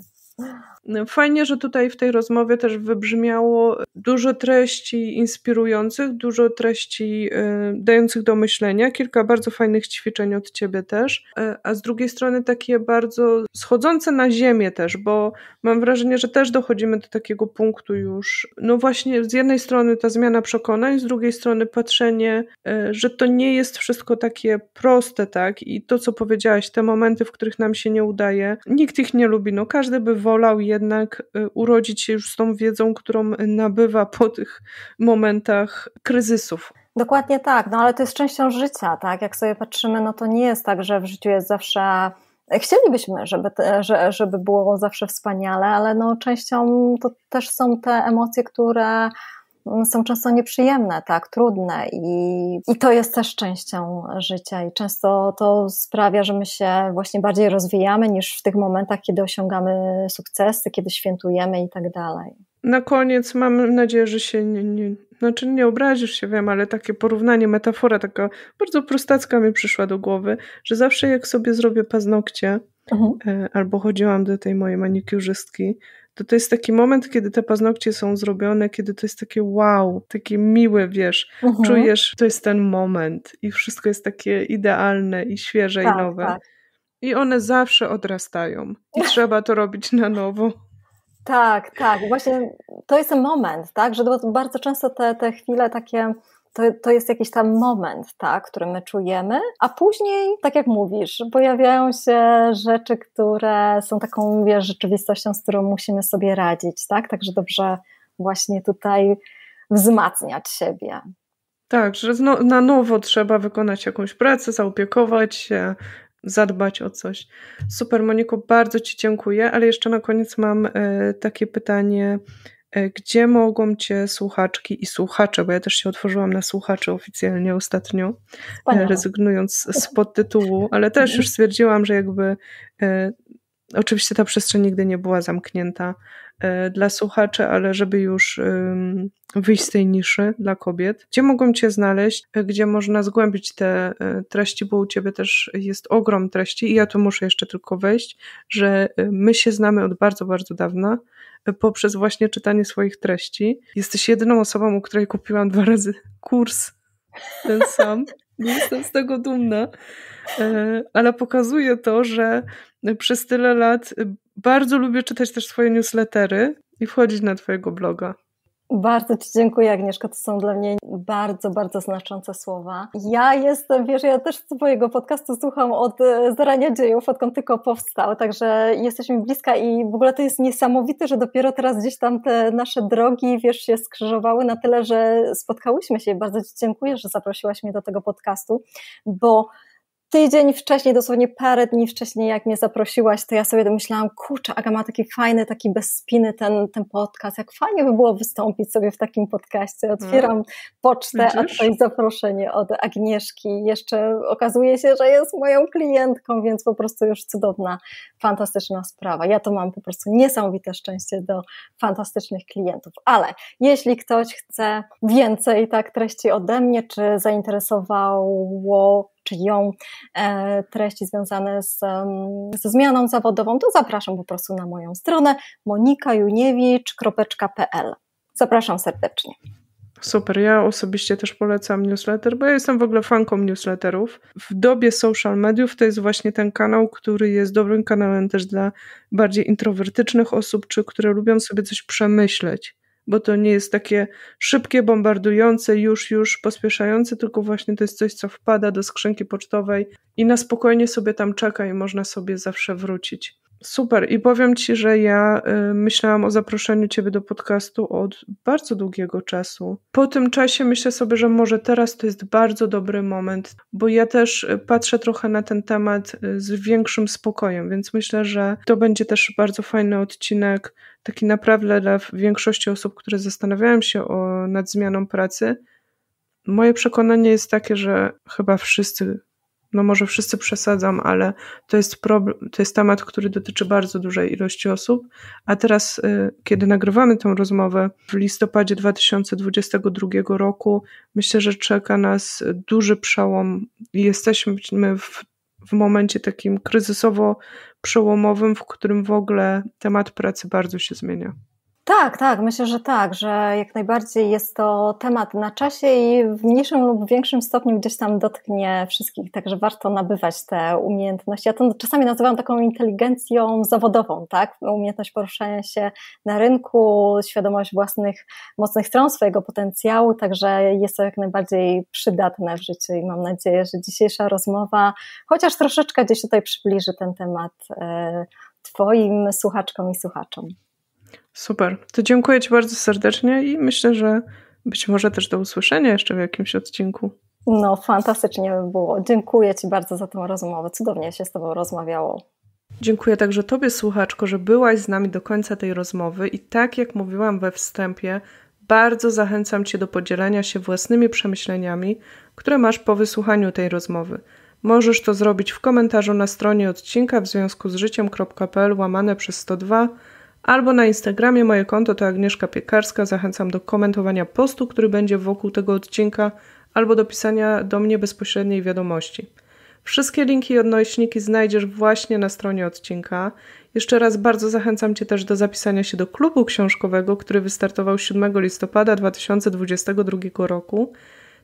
No, fajnie, że tutaj w tej rozmowie też wybrzmiało dużo treści inspirujących, dużo treści e, dających do myślenia, kilka bardzo fajnych ćwiczeń od ciebie też, e, a z drugiej strony takie bardzo schodzące na ziemię też, bo mam wrażenie, że też dochodzimy do takiego punktu już. No właśnie, z jednej strony ta zmiana przekonań, z drugiej strony patrzenie, e, że to nie jest wszystko takie proste, tak? I to, co powiedziałaś, te momenty, w których nam się nie udaje, nikt ich nie lubi. No każdy by wolał jednak y, urodzić się już z tą wiedzą, którą nabywa po tych momentach kryzysów. Dokładnie tak, no ale to jest częścią życia, tak? Jak sobie patrzymy, no to nie jest tak, że w życiu jest zawsze. Chcielibyśmy, żeby, te, żeby było zawsze wspaniale, ale no częścią to też są te emocje, które są często nieprzyjemne, tak, trudne i, i to jest też częścią życia i często to sprawia, że my się właśnie bardziej rozwijamy niż w tych momentach, kiedy osiągamy sukcesy, kiedy świętujemy i tak dalej. Na koniec mam nadzieję, że się nie, nie, znaczy nie obrazisz się, wiem, ale takie porównanie, metafora taka bardzo prostacka mi przyszła do głowy, że zawsze jak sobie zrobię paznokcie, mhm. e, albo chodziłam do tej mojej manikiurzystki, to to jest taki moment, kiedy te paznokcie są zrobione, kiedy to jest takie wow, takie miłe, wiesz, uh mhm. -huh. czujesz, to jest ten moment i wszystko jest takie idealne i świeże tak, i nowe. Tak. I one zawsze odrastają i trzeba to robić na nowo. Tak, tak. Właśnie to jest ten moment, tak, że bardzo często te, te chwile takie to, to jest jakiś tam moment, tak, który my czujemy, a później, tak jak mówisz, pojawiają się rzeczy, które są taką, wiesz, rzeczywistością, z którą musimy sobie radzić, tak, także dobrze właśnie tutaj wzmacniać siebie. Tak, że no, na nowo trzeba wykonać jakąś pracę, zaopiekować się, zadbać o coś. Super, Moniko, bardzo Ci dziękuję, ale jeszcze na koniec mam y, takie pytanie E, gdzie mogą cię słuchaczki i słuchacze, bo ja też się otworzyłam na słuchaczy oficjalnie ostatnio, e, Wspaniale. rezygnując z podtytułu, ale też już stwierdziłam, że jakby e, oczywiście ta przestrzeń nigdy nie była zamknięta e, dla słuchaczy, ale żeby już e, wyjść z tej niszy dla kobiet. Gdzie mogą cię znaleźć, e, gdzie można zgłębić te treści, bo u ciebie też jest ogrom treści i ja tu muszę jeszcze tylko wejść, że my się znamy od bardzo, bardzo dawna poprzez właśnie czytanie swoich treści. Jesteś jedyną osobą, u której kupiłam dwa razy kurs ten sam. Nie jestem z tego dumna, e, ale pokazuje to, że przez tyle lat bardzo lubię czytać też swoje newslettery i wchodzić na Twojego bloga. Bardzo Ci dziękuję, Agnieszka. To są dla mnie bardzo, bardzo znaczące słowa. Ja jestem, wiesz, ja też Twojego podcastu słucham od e, zarania dziejów, odkąd tylko powstał, także jesteś mi bliska i w ogóle to jest niesamowite, że dopiero teraz gdzieś tam te nasze drogi, wiesz, się skrzyżowały na tyle, że spotkałyśmy się. Bardzo Ci dziękuję, że zaprosiłaś mnie do tego podcastu, bo tydzień wcześniej, dosłownie parę dni wcześniej, jak mnie zaprosiłaś, to ja sobie domyślałam, kurczę, Aga ma taki fajny, taki bez spiny ten, ten podcast, jak fajnie by było wystąpić sobie w takim podcaście. Otwieram no. pocztę, Widzisz? a tutaj zaproszenie od Agnieszki. Jeszcze okazuje się, że jest moją klientką, więc po prostu już cudowna, fantastyczna sprawa. Ja to mam po prostu niesamowite szczęście do fantastycznych klientów. Ale jeśli ktoś chce więcej tak treści ode mnie, czy zainteresowało czy ją e, treści związane z, ze zmianą zawodową, to zapraszam po prostu na moją stronę monikajuniewicz.pl. Zapraszam serdecznie. Super, ja osobiście też polecam newsletter, bo ja jestem w ogóle fanką newsletterów. W dobie social mediów to jest właśnie ten kanał, który jest dobrym kanałem też dla bardziej introwertycznych osób, czy które lubią sobie coś przemyśleć bo to nie jest takie szybkie, bombardujące, już, już pospieszające, tylko właśnie to jest coś, co wpada do skrzynki pocztowej i na spokojnie sobie tam czeka i można sobie zawsze wrócić. Super. I powiem Ci, że ja y, myślałam o zaproszeniu Ciebie do podcastu od bardzo długiego czasu. Po tym czasie myślę sobie, że może teraz to jest bardzo dobry moment, bo ja też y, patrzę trochę na ten temat y, z większym spokojem, więc myślę, że to będzie też bardzo fajny odcinek, taki naprawdę dla większości osób, które zastanawiają się o, nad zmianą pracy. Moje przekonanie jest takie, że chyba wszyscy no może wszyscy przesadzam, ale to jest, problem, to jest temat, który dotyczy bardzo dużej ilości osób. A teraz, y, kiedy nagrywamy tę rozmowę w listopadzie 2022 roku, myślę, że czeka nas duży przełom i jesteśmy w, w momencie takim kryzysowo przełomowym, w którym w ogóle temat pracy bardzo się zmienia. Tak, tak, myślę, że tak, że jak najbardziej jest to temat na czasie i w mniejszym lub większym stopniu gdzieś tam dotknie wszystkich, także warto nabywać te umiejętności. Ja to czasami nazywam taką inteligencją zawodową, tak? Umiejętność poruszania się na rynku, świadomość własnych mocnych stron, swojego potencjału, także jest to jak najbardziej przydatne w życiu i mam nadzieję, że dzisiejsza rozmowa chociaż troszeczkę gdzieś tutaj przybliży ten temat e, Twoim słuchaczkom i słuchaczom. Super. To dziękuję Ci bardzo serdecznie i myślę, że być może też do usłyszenia jeszcze w jakimś odcinku. No, fantastycznie by było. Dziękuję Ci bardzo za tę rozmowę. Cudownie się z Tobą rozmawiało. Dziękuję także Tobie, słuchaczko, że byłaś z nami do końca tej rozmowy i tak jak mówiłam we wstępie, bardzo zachęcam Cię do podzielenia się własnymi przemyśleniami, które masz po wysłuchaniu tej rozmowy. Możesz to zrobić w komentarzu na stronie odcinka w związku z życiem.pl łamane przez 102 albo na Instagramie. Moje konto to Agnieszka Piekarska. Zachęcam do komentowania postu, który będzie wokół tego odcinka, albo do pisania do mnie bezpośredniej wiadomości. Wszystkie linki i odnośniki znajdziesz właśnie na stronie odcinka. Jeszcze raz bardzo zachęcam Cię też do zapisania się do klubu książkowego, który wystartował 7 listopada 2022 roku.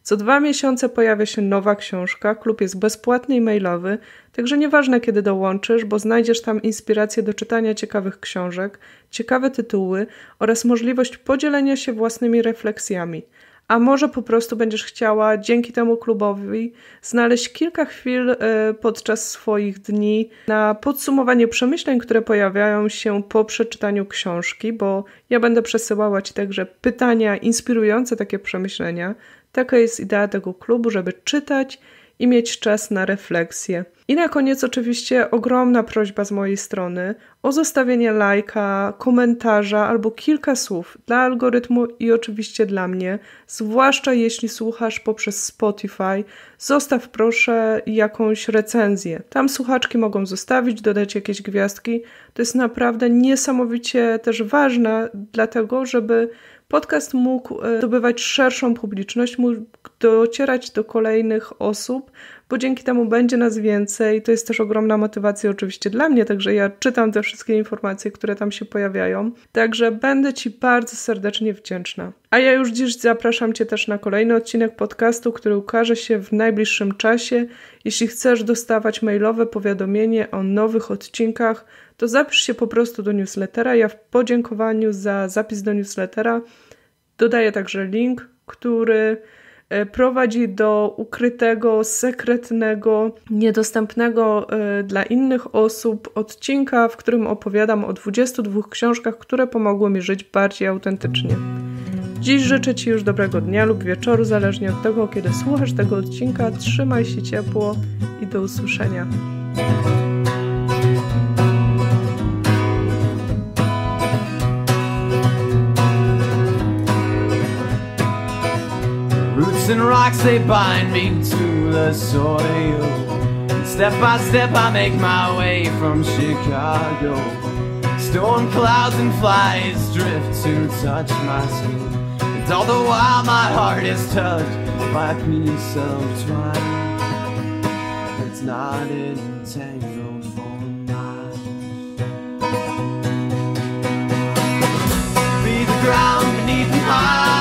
Co dwa miesiące pojawia się nowa książka, klub jest bezpłatny i mailowy, także nieważne kiedy dołączysz, bo znajdziesz tam inspirację do czytania ciekawych książek, ciekawe tytuły oraz możliwość podzielenia się własnymi refleksjami. A może po prostu będziesz chciała dzięki temu klubowi znaleźć kilka chwil e, podczas swoich dni na podsumowanie przemyśleń, które pojawiają się po przeczytaniu książki, bo ja będę przesyłała Ci także pytania inspirujące takie przemyślenia Taka jest idea tego klubu, żeby czytać i mieć czas na refleksję. I na koniec oczywiście ogromna prośba z mojej strony o zostawienie lajka, komentarza albo kilka słów dla algorytmu i oczywiście dla mnie, zwłaszcza jeśli słuchasz poprzez Spotify, zostaw proszę jakąś recenzję. Tam słuchaczki mogą zostawić, dodać jakieś gwiazdki. To jest naprawdę niesamowicie też ważne, dlatego żeby podcast mógł e, zdobywać szerszą publiczność, mógł docierać do kolejnych osób, bo dzięki temu będzie nas więcej. To jest też ogromna motywacja oczywiście dla mnie, także ja czytam te wszystkie informacje, które tam się pojawiają. Także będę Ci bardzo serdecznie wdzięczna. A ja już dziś zapraszam Cię też na kolejny odcinek podcastu, który ukaże się w najbliższym czasie. Jeśli chcesz dostawać mailowe powiadomienie o nowych odcinkach, to zapisz się po prostu do newslettera. Ja w podziękowaniu za zapis do newslettera dodaję także link, który E, prowadzi do ukrytego, sekretnego, niedostępnego e, dla innych osób odcinka, w którym opowiadam o 22 książkach, które pomogły mi żyć bardziej autentycznie. Dziś życzę Ci już dobrego dnia lub wieczoru, zależnie od tego, kiedy słuchasz tego odcinka. Trzymaj się ciepło i do usłyszenia. and rocks, they bind me to the soil. And step by step, I make my way from Chicago. Storm clouds and flies drift to touch my skin. And all the while, my heart is touched by a piece of twine that's not entangled for mine. Be the ground beneath high.